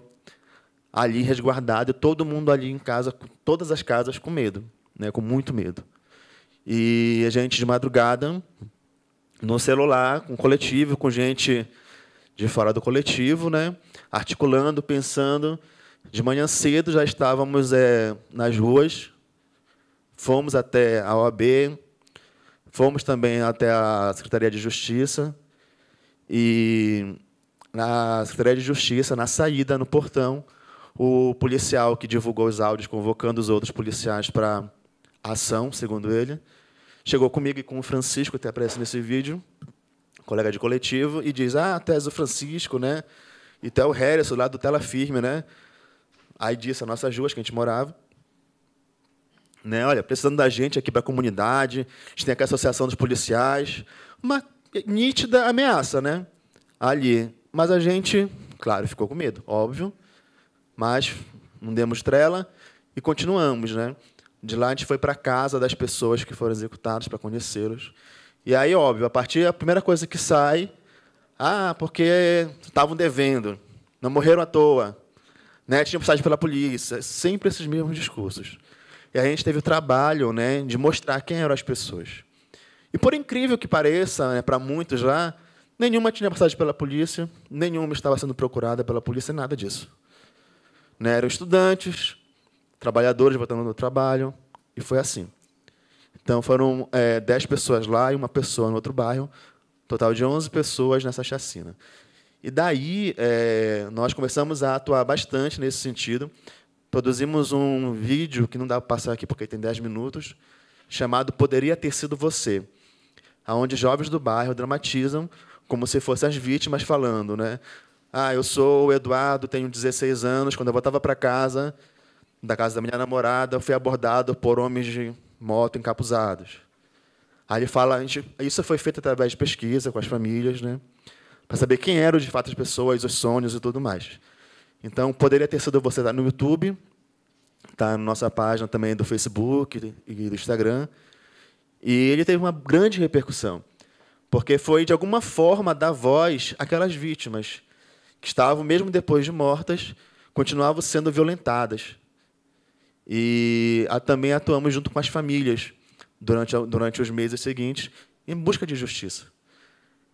S3: ali resguardado, todo mundo ali em casa, todas as casas com medo, né? Com muito medo. E a gente de madrugada no celular, com coletivo, com gente de fora do coletivo, né? Articulando, pensando de manhã cedo já estávamos é, nas ruas, fomos até a OAB, fomos também até a Secretaria de Justiça e na Secretaria de Justiça, na saída, no portão, o policial que divulgou os áudios convocando os outros policiais para ação, segundo ele, chegou comigo e com o Francisco, até aparece nesse vídeo, colega de coletivo, e diz: Ah, tese o Francisco, né? E até o Harrison, lá do Tela Firme, né? Aí disse a nossa ruas que a gente morava. Né, olha, precisando da gente aqui para a comunidade, a gente tem aqui a Associação dos Policiais, uma nítida ameaça, né? Ali. Mas a gente, claro, ficou com medo, óbvio, mas não demos trela e continuamos, né? De lá a gente foi para a casa das pessoas que foram executadas para conhecê-los. E aí, óbvio, a partir a primeira coisa que sai, ah, porque estavam devendo, não morreram à toa né? Tinha passagem pela polícia, sempre esses mesmos discursos. E a gente teve o trabalho, né, de mostrar quem eram as pessoas. E por incrível que pareça, né, para muitos lá, nenhuma tinha passagem pela polícia, nenhuma estava sendo procurada pela polícia, nada disso. Né? Eram estudantes, trabalhadores voltando do trabalho, e foi assim. Então foram é, eh, 10 pessoas lá e uma pessoa no outro bairro, total de 11 pessoas nessa chacina. E daí é, nós começamos a atuar bastante nesse sentido. Produzimos um vídeo que não dá para passar aqui porque tem 10 minutos, chamado Poderia Ter Sido Você, aonde jovens do bairro dramatizam como se fossem as vítimas falando, né? Ah, eu sou o Eduardo, tenho 16 anos, quando eu voltava para casa, da casa da minha namorada, eu fui abordado por homens de moto encapuzados. Aí ele fala, gente, isso foi feito através de pesquisa com as famílias, né? para saber quem eram de fato as pessoas, os sonhos e tudo mais. Então, poderia ter sido você tá no YouTube, tá na nossa página também do Facebook e do Instagram. E ele teve uma grande repercussão, porque foi de alguma forma dar voz àquelas vítimas que estavam mesmo depois de mortas, continuavam sendo violentadas. E também atuamos junto com as famílias durante, durante os meses seguintes em busca de justiça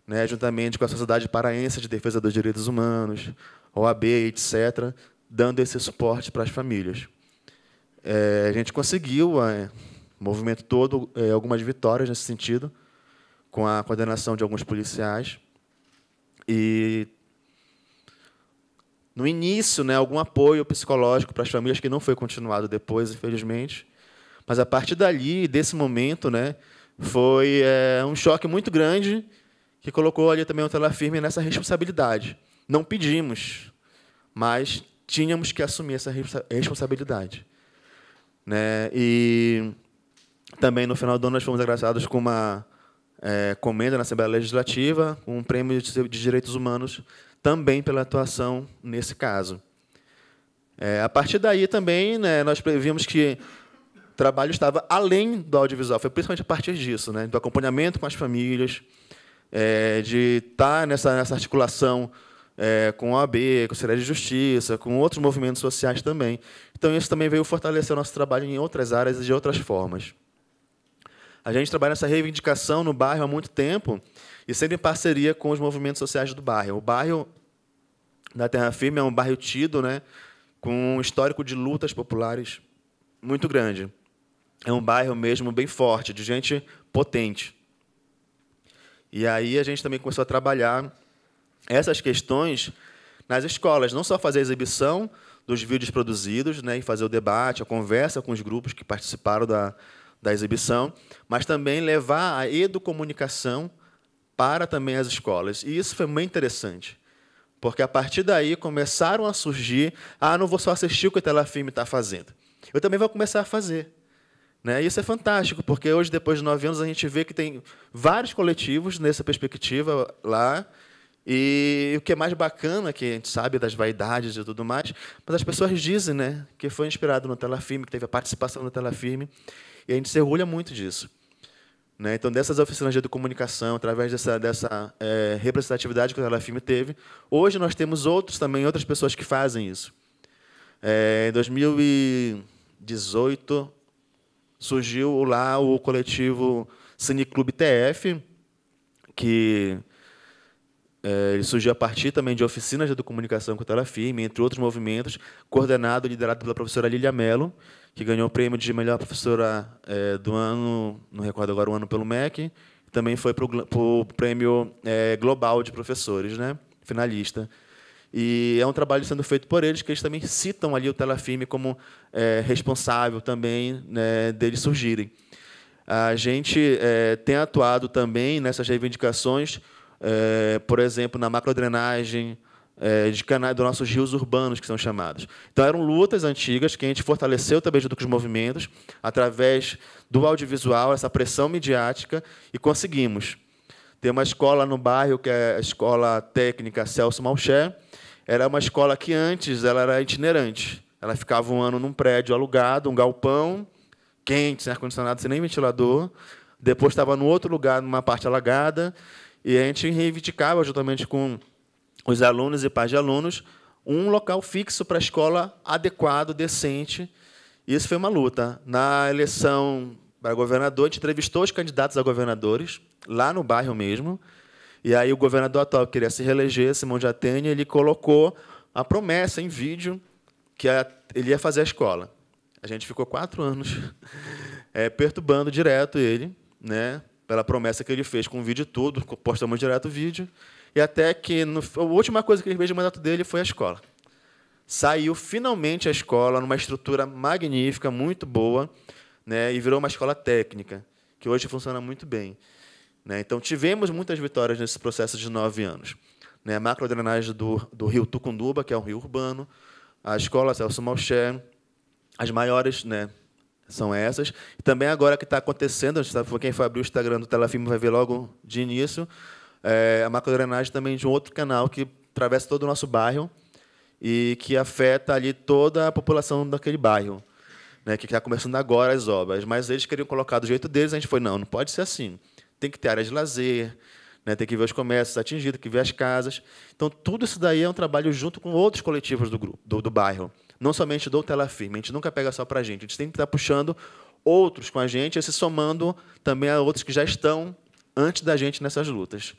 S3: né, juntamente com a Sociedade Paraense de Defesa dos Direitos Humanos, OAB, etc., dando esse suporte para as famílias. É, a gente conseguiu, é, o movimento todo, é, algumas vitórias nesse sentido, com a condenação de alguns policiais. E no início, né, algum apoio psicológico para as famílias que não foi continuado depois, infelizmente. Mas a partir dali, desse momento, né, foi é, um choque muito grande que colocou ali também o tela firme nessa responsabilidade. Não pedimos, mas tínhamos que assumir essa responsabilidade. Né? E também no final do ano nós fomos agraciados com uma é, comenda na Assembleia Legislativa, um prêmio de, direitos humanos, também pela atuação nesse caso. É, a partir daí também né, nós vimos que o trabalho estava além do audiovisual, foi principalmente a partir disso, né, do acompanhamento com as famílias, é, de estar tá nessa, nessa articulação é, com a OAB, com a Secretaria de Justiça, com outros movimentos sociais também. Então, isso também veio fortalecer o nosso trabalho em outras áreas e de outras formas. A gente trabalha nessa reivindicação no bairro há muito tempo e sempre em parceria com os movimentos sociais do bairro. O bairro da Terra Firme é um bairro tido, né, com um histórico de lutas populares muito grande. É um bairro mesmo bem forte, de gente potente. E aí a gente também começou a trabalhar essas questões nas escolas, não só fazer a exibição dos vídeos produzidos né, e fazer o debate, a conversa com os grupos que participaram da, da exibição, mas também levar a educomunicação para também as escolas. E isso foi muito interessante, porque a partir daí começaram a surgir, ah, não vou só assistir o que a Telafilme está fazendo, eu também vou começar a fazer. Né? Isso é fantástico, porque hoje, depois de nove anos, a gente vê que tem vários coletivos nessa perspectiva lá. E o que é mais bacana, que a gente sabe das vaidades e tudo mais, mas as pessoas dizem né, que foi inspirado no Telafirme, que teve a participação no Telafirme, e a gente se orgulha muito disso. Né? Então, dessas oficinas de comunicação, através dessa, dessa é, representatividade que o Telafirme teve, hoje nós temos outros também, outras pessoas que fazem isso. É, em 2018, surgiu lá o coletivo Cineclube TF, que é, ele surgiu a partir também de oficinas de comunicação com a Tela Firme, entre outros movimentos, coordenado e liderado pela professora Lilia Mello, que ganhou o prêmio de melhor professora é, do ano, não recordo agora o ano, pelo MEC, também foi para o prêmio é, global de professores, né? finalista. E é um trabalho sendo feito por eles, que eles também citam ali o Telafirme como é, responsável também né, deles surgirem. A gente é, tem atuado também nessas reivindicações, é, por exemplo, na macrodrenagem é, de canais dos nossos rios urbanos, que são chamados. Então, eram lutas antigas que a gente fortaleceu também junto com os movimentos, através do audiovisual, essa pressão midiática, e conseguimos. Tem uma escola no bairro, que é a Escola Técnica Celso Malcher, era uma escola que antes ela era itinerante. Ela ficava um ano num prédio alugado, um galpão, quente, sem ar-condicionado, sem nem ventilador. Depois estava no outro lugar, numa parte alagada. E a gente reivindicava, juntamente com os alunos e pais de alunos, um local fixo para a escola adequado, decente. E isso foi uma luta. Na eleição para governador, a gente entrevistou os candidatos a governadores, lá no bairro mesmo. E aí o governador atual queria se reeleger, Simão Jatene, ele colocou a promessa em vídeo que ele ia fazer a escola. A gente ficou quatro anos é, perturbando direto ele, né, pela promessa que ele fez com o vídeo todo, postamos direto o vídeo, e até que no, a última coisa que ele fez no mandato dele foi a escola. Saiu finalmente a escola numa estrutura magnífica, muito boa, né, e virou uma escola técnica, que hoje funciona muito bem. Né? Então, tivemos muitas vitórias nesse processo de nove anos. Né? A macrodrenagem do, do rio Tucunduba, que é um rio urbano, a escola Celso Malcher, as maiores né, são essas. E também agora que está acontecendo, tá, quem for abrir o Instagram do Telefilme vai ver logo de início, é, a macrodrenagem também de um outro canal que atravessa todo o nosso bairro e que afeta ali toda a população daquele bairro, né, que está começando agora as obras. Mas eles queriam colocar do jeito deles, a gente foi, não, não pode ser assim tem que ter área de lazer, né? tem que ver os comércios atingidos, tem que ver as casas. Então, tudo isso daí é um trabalho junto com outros coletivos do, grupo, do, do bairro. Não somente do Tela Firme. A gente nunca pega só para a gente. A gente sempre está puxando outros com a gente e se somando também a outros que já estão antes da gente nessas lutas.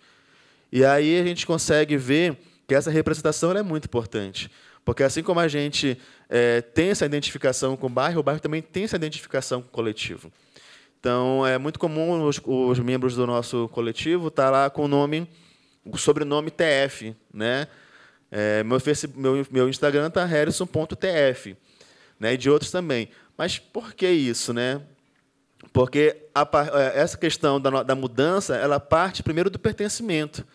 S3: E aí a gente consegue ver que essa representação é muito importante. Porque assim como a gente é, tem essa identificação com o bairro, o bairro também tem essa identificação com o coletivo. Então, é muito comum os, os membros do nosso coletivo estar tá lá com o nome, o sobrenome TF. Né? É, meu, Facebook, meu, meu Instagram está harrison.tf né? e de outros também. Mas por que isso? Né? Porque a, é, essa questão da, da mudança ela parte primeiro do pertencimento.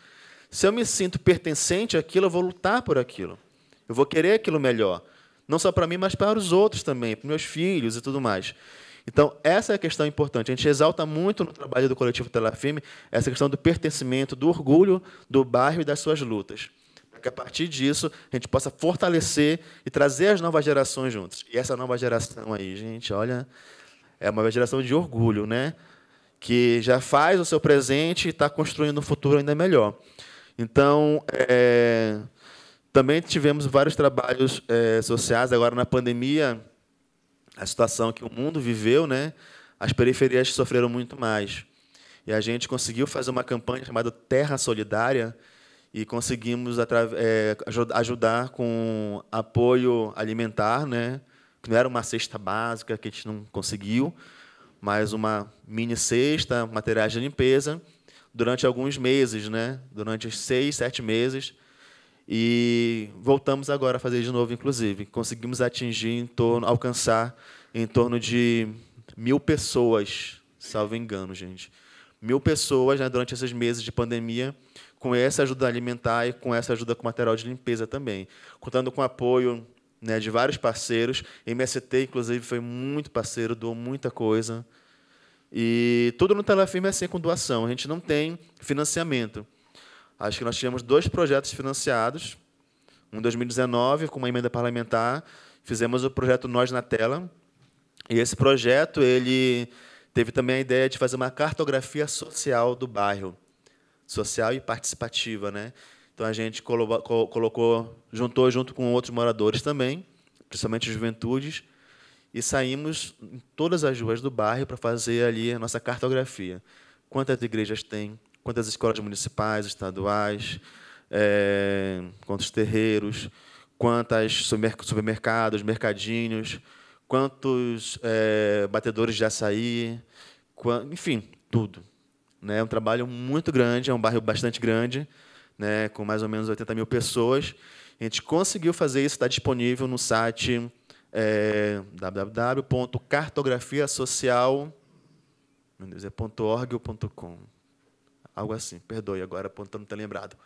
S3: Se eu me sinto pertencente àquilo, eu vou lutar por aquilo. Eu vou querer aquilo melhor. Não só para mim, mas para os outros também, para meus filhos e tudo mais. Então, essa é a questão importante. A gente exalta muito no trabalho do coletivo Telafime essa questão do pertencimento, do orgulho do bairro e das suas lutas. Para que, a partir disso, a gente possa fortalecer e trazer as novas gerações juntos. E essa nova geração aí, gente, olha, é uma geração de orgulho, né? que já faz o seu presente e está construindo um futuro ainda melhor. Então, é, também tivemos vários trabalhos é, sociais agora na pandemia a situação que o mundo viveu, né, as periferias sofreram muito mais. E a gente conseguiu fazer uma campanha chamada Terra Solidária e conseguimos é, ajudar com apoio alimentar, né, que não era uma cesta básica que a gente não conseguiu, mas uma mini cesta, materiais de limpeza, durante alguns meses, né, durante seis, sete meses, e voltamos agora a fazer de novo, inclusive. Conseguimos atingir em torno, alcançar em torno de mil pessoas, salvo engano, gente. Mil pessoas né, durante esses meses de pandemia, com essa ajuda alimentar e com essa ajuda com material de limpeza também. Contando com apoio né, de vários parceiros. MST, inclusive, foi muito parceiro, doou muita coisa. E tudo no Telefirme é assim, com doação. A gente não tem financiamento. Acho que nós tivemos dois projetos financiados. Um em 2019, com uma emenda parlamentar, fizemos o projeto Nós na Tela. E esse projeto ele teve também a ideia de fazer uma cartografia social do bairro, social e participativa, né? Então a gente colocou, colocou juntou junto com outros moradores também, principalmente juventudes, e saímos em todas as ruas do bairro para fazer ali a nossa cartografia. Quantas igrejas tem? Quantas escolas municipais, estaduais, é, terreiros, quantas supermercados, mercadinhos, quantos é, batedores de açaí, quant... enfim, tudo. Né? É um trabalho muito grande, é um bairro bastante grande, né? com mais ou menos 80 mil pessoas. A gente conseguiu fazer isso, está disponível no site é, www.cartografiasocial.org.com. Algo assim, perdoe agora, apontando não ter lembrado.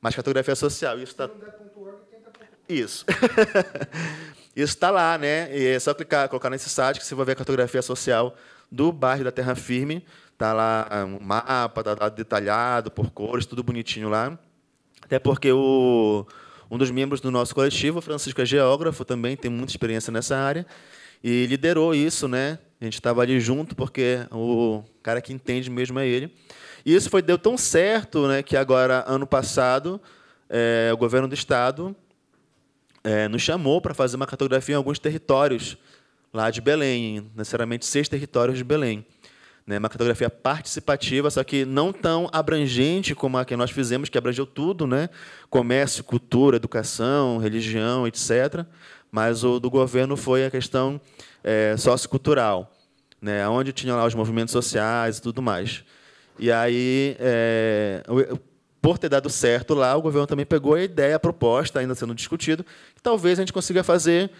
S3: Mas cartografia social, isso está. Tá isso. isso está lá, né? E é só clicar, colocar nesse site que você vai ver a cartografia social do bairro da Terra Firme. Está lá um mapa, está detalhado, por cores, tudo bonitinho lá. Até porque o, um dos membros do nosso coletivo, Francisco, é geógrafo também, tem muita experiência nessa área, e liderou isso, né? A gente estava ali junto, porque o cara que entende mesmo é ele. E isso foi, deu tão certo né, que agora, ano passado, é, o governo do Estado é, nos chamou para fazer uma cartografia em alguns territórios lá de Belém, necessariamente seis territórios de Belém. Né, uma cartografia participativa, só que não tão abrangente como a que nós fizemos, que abrangeu tudo, né? comércio, cultura, educação, religião, etc. Mas o do governo foi a questão é, sociocultural, né? onde tinham lá os movimentos sociais e tudo mais. E aí, é, por ter dado certo lá, o governo também pegou a ideia, a proposta, ainda sendo discutido, que talvez a gente consiga fazer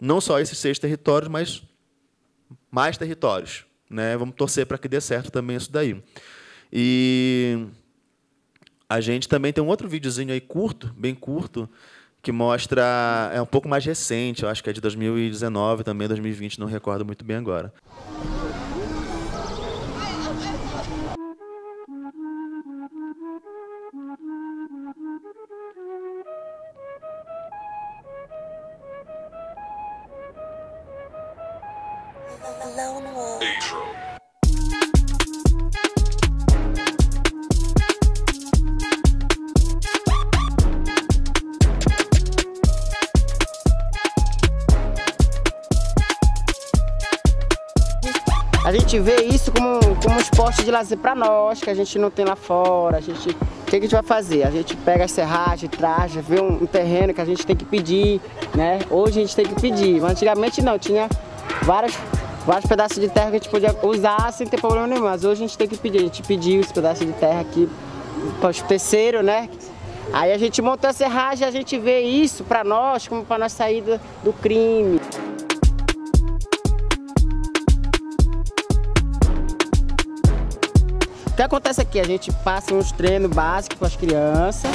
S3: não só esses seis territórios, mas mais territórios. Né? Vamos torcer para que dê certo também isso daí. E a gente também tem um outro videozinho aí curto, bem curto, que mostra. É um pouco mais recente, eu acho que é de 2019 também, 2020, não recordo muito bem agora.
S5: gente vê isso como, como um esporte de lazer para nós, que a gente não tem lá fora. A gente, o que, a gente vai fazer? A gente pega a serragem traz, vê um, um terreno que a gente tem que pedir, né? Hoje a gente tem que pedir, mas antigamente não, tinha várias vários pedaços de terra que a gente podia usar sem ter problema nenhum. Mas hoje a gente tem que pedir, a gente pediu esse pedaço de terra aqui para o terceiro né? Aí a gente montou a serragem, a gente vê isso para nós como para nós sair do crime. O que acontece aqui? A gente passa uns treinos básicos com as crianças.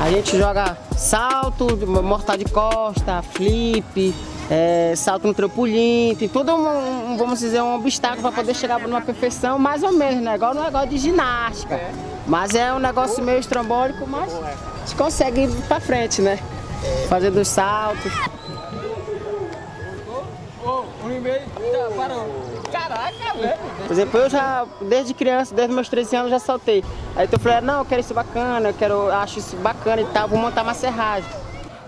S5: A gente joga salto, mortal de costa, flip, é, salto no trampolim, tem todo um, um vamos dizer, um obstáculo para poder chegar numa perfeição, mais ou menos, né? Igual um negócio de ginástica. Mas é um negócio meio estrambólico, mas a gente consegue ir para frente, né? Fazendo os saltos. Caraca, velho. Por exemplo, eu já, desde criança, desde meus 13 anos, já saltei. Aí eu falei, não, eu quero isso bacana, eu quero, acho isso bacana e tal, vou montar uma serragem.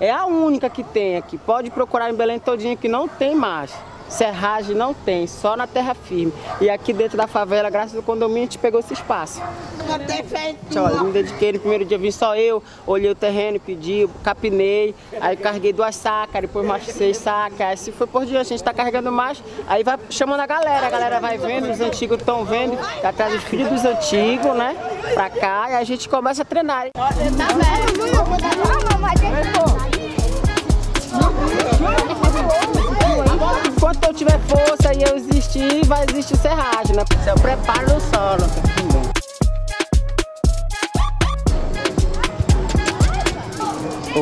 S5: É a única que tem aqui. Pode procurar em Belém todinho que não tem mais. Serragem não tem, só na terra firme. E aqui dentro da favela, graças ao condomínio, a gente pegou esse espaço. Não tem feito. Olha, me dediquei no primeiro dia, vim só eu, olhei o terreno, pedi, capinei, aí carreguei duas sacas, depois mais seis sacas. Aí se for por dia, a gente está carregando mais, aí vai chamando a galera, a galera vai vendo, os antigos estão vendo, tá atrás dos filhos dos antigos, né? Pra cá, e a gente começa a treinar. Tá vendo? Enquanto eu tiver força e eu existir, vai existir serragem, né? Eu preparo o solo.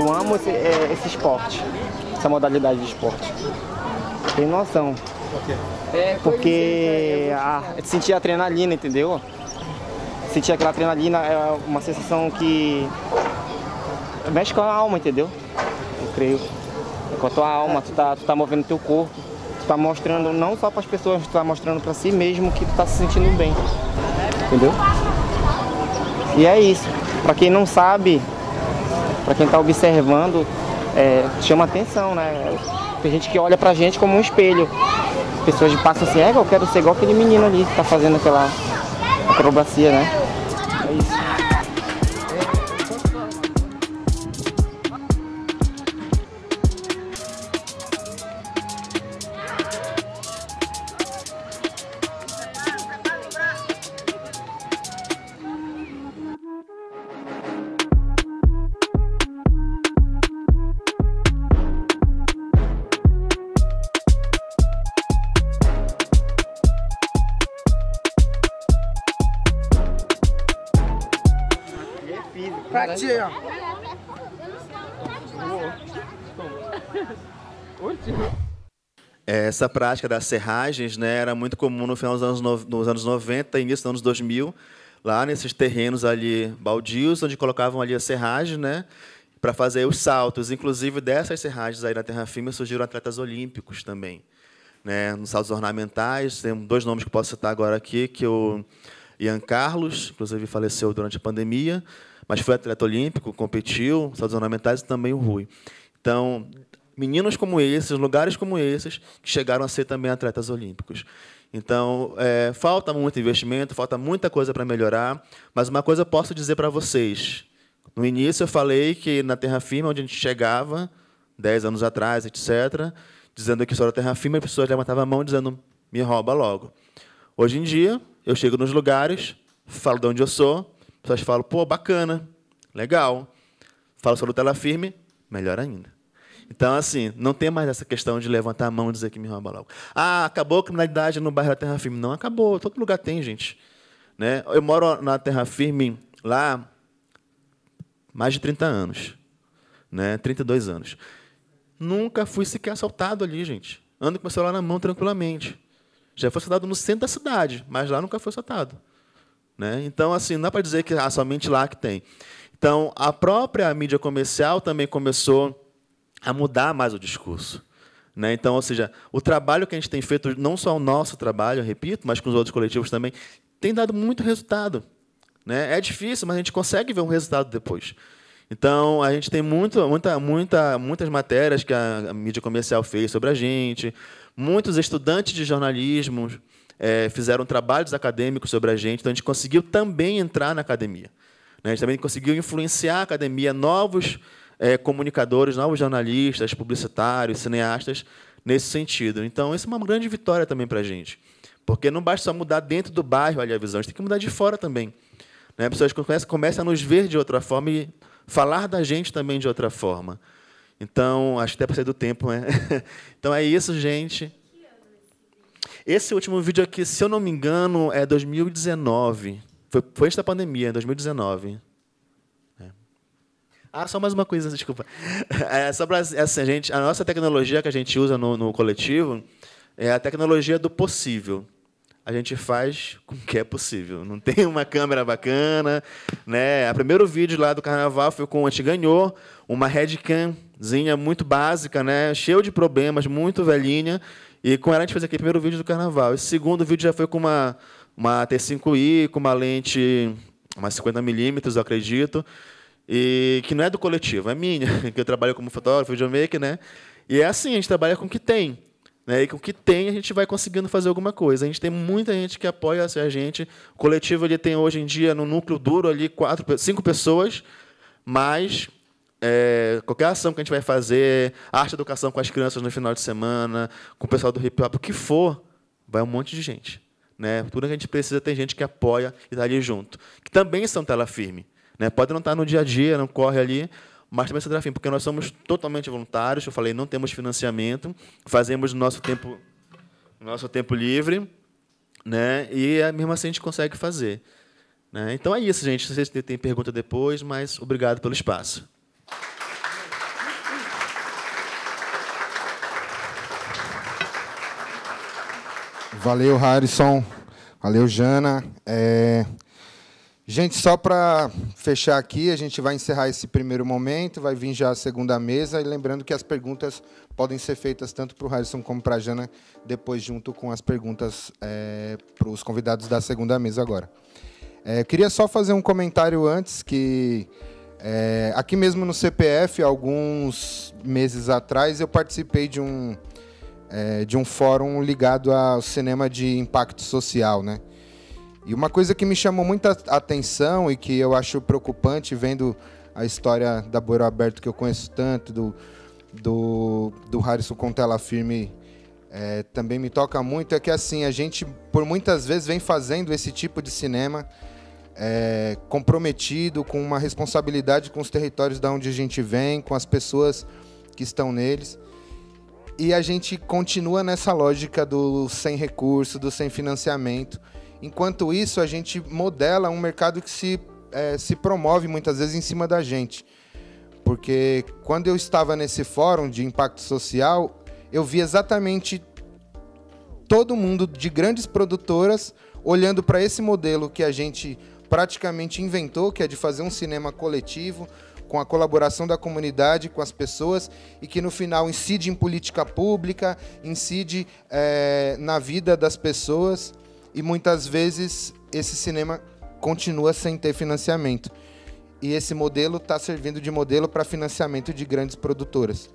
S5: Eu amo esse, é, esse esporte, essa modalidade de esporte. Tem noção. Porque a, sentir a adrenalina, entendeu? Sentir aquela adrenalina é uma sensação que mexe com a alma, entendeu? Eu creio. Com a tua alma, tu tá, tu tá movendo teu corpo tá mostrando não só para as pessoas, tu tá mostrando para si mesmo que tu tá se sentindo bem. Entendeu? E é isso. Para quem não sabe, para quem tá observando, é, chama atenção, né? Tem gente que olha pra gente como um espelho. Pessoas passam assim, é, eu quero ser igual aquele menino ali que tá fazendo aquela acrobacia, né?
S3: É, essa prática das serragens né, era muito comum no final dos anos, no, anos 90 início dos anos 2000, lá nesses terrenos ali baldios, onde colocavam ali a serragem, né? Para fazer os saltos. Inclusive, dessas serragens aí na terra firme surgiram atletas olímpicos também. Né? Nos saltos ornamentais, tem dois nomes que posso citar agora aqui, que o Ian Carlos, inclusive faleceu durante a pandemia, mas foi atleta olímpico, competiu, saltos ornamentais e também o Rui. Então, meninos como esses, lugares como esses, que chegaram a ser também atletas olímpicos. Então, é, falta muito investimento, falta muita coisa para melhorar, mas uma coisa eu posso dizer para vocês. No início eu falei que na terra firme, onde a gente chegava, 10 anos atrás, etc., dizendo que só era terra firme, as pessoas levantavam a mão dizendo, me rouba logo. Hoje em dia, eu chego nos lugares, falo de onde eu sou, as pessoas falam, pô, bacana, legal. Falo sobre o tela firme, melhor ainda. Então, assim, não tem mais essa questão de levantar a mão e dizer que me rouba logo. Ah, acabou a criminalidade no bairro da Terra Firme. Não acabou, todo lugar tem, gente. Né? Eu moro na Terra Firme lá mais de 30 anos, né? 32 anos. Nunca fui sequer assaltado ali, gente. Ando com meu celular na mão tranquilamente. Já foi assaltado no centro da cidade, mas lá nunca foi assaltado. Né? Então, assim, não dá é para dizer que ah, somente lá que tem. Então, a própria mídia comercial também começou a mudar mais o discurso. Né? Então, ou seja, o trabalho que a gente tem feito, não só o nosso trabalho, repito, mas com os outros coletivos também, tem dado muito resultado. Né? É difícil, mas a gente consegue ver um resultado depois. Então, a gente tem muito, muita, muita, muitas matérias que a, a mídia comercial fez sobre a gente, muitos estudantes de jornalismo é, fizeram trabalhos acadêmicos sobre a gente, então a gente conseguiu também entrar na academia. Né? A gente também conseguiu influenciar a academia, novos é, comunicadores, novos jornalistas, publicitários, cineastas nesse sentido. Então, isso é uma grande vitória também para a gente. Porque não basta só mudar dentro do bairro ali a visão, a gente tem que mudar de fora também. Né? Pessoas que conhecem começam a nos ver de outra forma e falar da gente também de outra forma. Então, acho que até passei do tempo, né? então é isso, gente. Esse último vídeo aqui, se eu não me engano, é 2019. Foi, foi antes da pandemia, 2019. Ah, só mais uma coisa, desculpa. É, só pra, assim, a, gente, a nossa tecnologia que a gente usa no, no coletivo é a tecnologia do possível a gente faz com o que é possível. Não tem uma câmera bacana, né? O primeiro vídeo lá do carnaval foi com a gente ganhou uma headcamzinha muito básica, né? Cheio de problemas, muito velhinha. E com ela a gente fez aquele primeiro vídeo do carnaval. Esse segundo vídeo já foi com uma uma T5i, com uma lente umas 50 milímetros, acredito. E que não é do coletivo, é minha, que eu trabalho como fotógrafo, videomaker, né? E é assim, a gente trabalha com o que tem. Né? E com o que tem, a gente vai conseguindo fazer alguma coisa. A gente tem muita gente que apoia assim, a gente. O coletivo ele tem hoje em dia, no núcleo duro, ali, quatro, cinco pessoas, mas é, qualquer ação que a gente vai fazer, arte educação com as crianças no final de semana, com o pessoal do hip hop, o que for, vai um monte de gente. Né? Tudo que a gente precisa tem gente que apoia e está ali junto. Que também são tela firme. Né? Pode não estar no dia a dia, não corre ali, mas também será fim, porque nós somos totalmente voluntários, eu falei, não temos financiamento, fazemos nosso tempo, nosso tempo livre, né? e é mesmo assim a gente consegue fazer. Né? Então é isso, gente. Não sei se tem pergunta depois, mas obrigado pelo espaço.
S1: Valeu, Harrison. Valeu, Jana. É, Gente, só para fechar aqui, a gente vai encerrar esse primeiro momento, vai vir já a segunda mesa. E lembrando que as perguntas podem ser feitas tanto para o Harrison como para a Jana, depois, junto com as perguntas é, para os convidados da segunda mesa agora. É, queria só fazer um comentário antes que é, aqui mesmo no CPF, alguns meses atrás, eu participei de um, é, de um fórum ligado ao cinema de impacto social, né? E uma coisa que me chamou muita atenção e que eu acho preocupante vendo a história da Boiro Aberto que eu conheço tanto, do, do, do Harrison com tela firme, é, também me toca muito, é que assim, a gente por muitas vezes vem fazendo esse tipo de cinema é, comprometido, com uma responsabilidade com os territórios da onde a gente vem, com as pessoas que estão neles. E a gente continua nessa lógica do sem recurso, do sem financiamento. Enquanto isso, a gente modela um mercado que se, é, se promove muitas vezes em cima da gente. Porque quando eu estava nesse fórum de impacto social, eu vi exatamente todo mundo de grandes produtoras olhando para esse modelo que a gente praticamente inventou, que é de fazer um cinema coletivo, com a colaboração da comunidade, com as pessoas, e que no final incide em política pública, incide é, na vida das pessoas e muitas vezes esse cinema continua sem ter financiamento. E esse modelo está servindo de modelo para financiamento de grandes produtoras.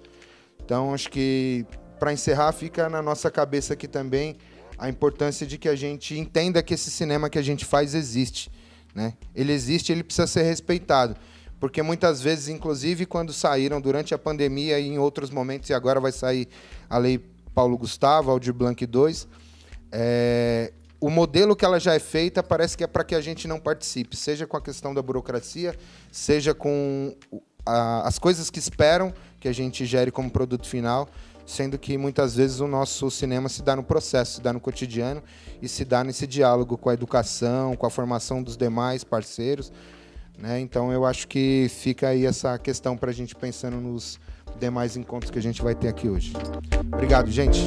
S1: Então, acho que para encerrar, fica na nossa cabeça aqui também a importância de que a gente entenda que esse cinema que a gente faz existe. Né? Ele existe, ele precisa ser respeitado. Porque muitas vezes, inclusive quando saíram durante a pandemia e em outros momentos, e agora vai sair a Lei Paulo Gustavo, Aldir Blanc 2, é, eh, o modelo que ela já é feita parece que é para que a gente não participe, seja com a questão da burocracia, seja com a, as coisas que esperam que a gente gere como produto final, sendo que muitas vezes o nosso cinema se dá no processo, se dá no cotidiano e se dá nesse diálogo com a educação, com a formação dos demais parceiros. Né? Então eu acho que fica aí essa questão para a gente pensando nos demais encontros que a gente vai ter aqui hoje. Obrigado, gente.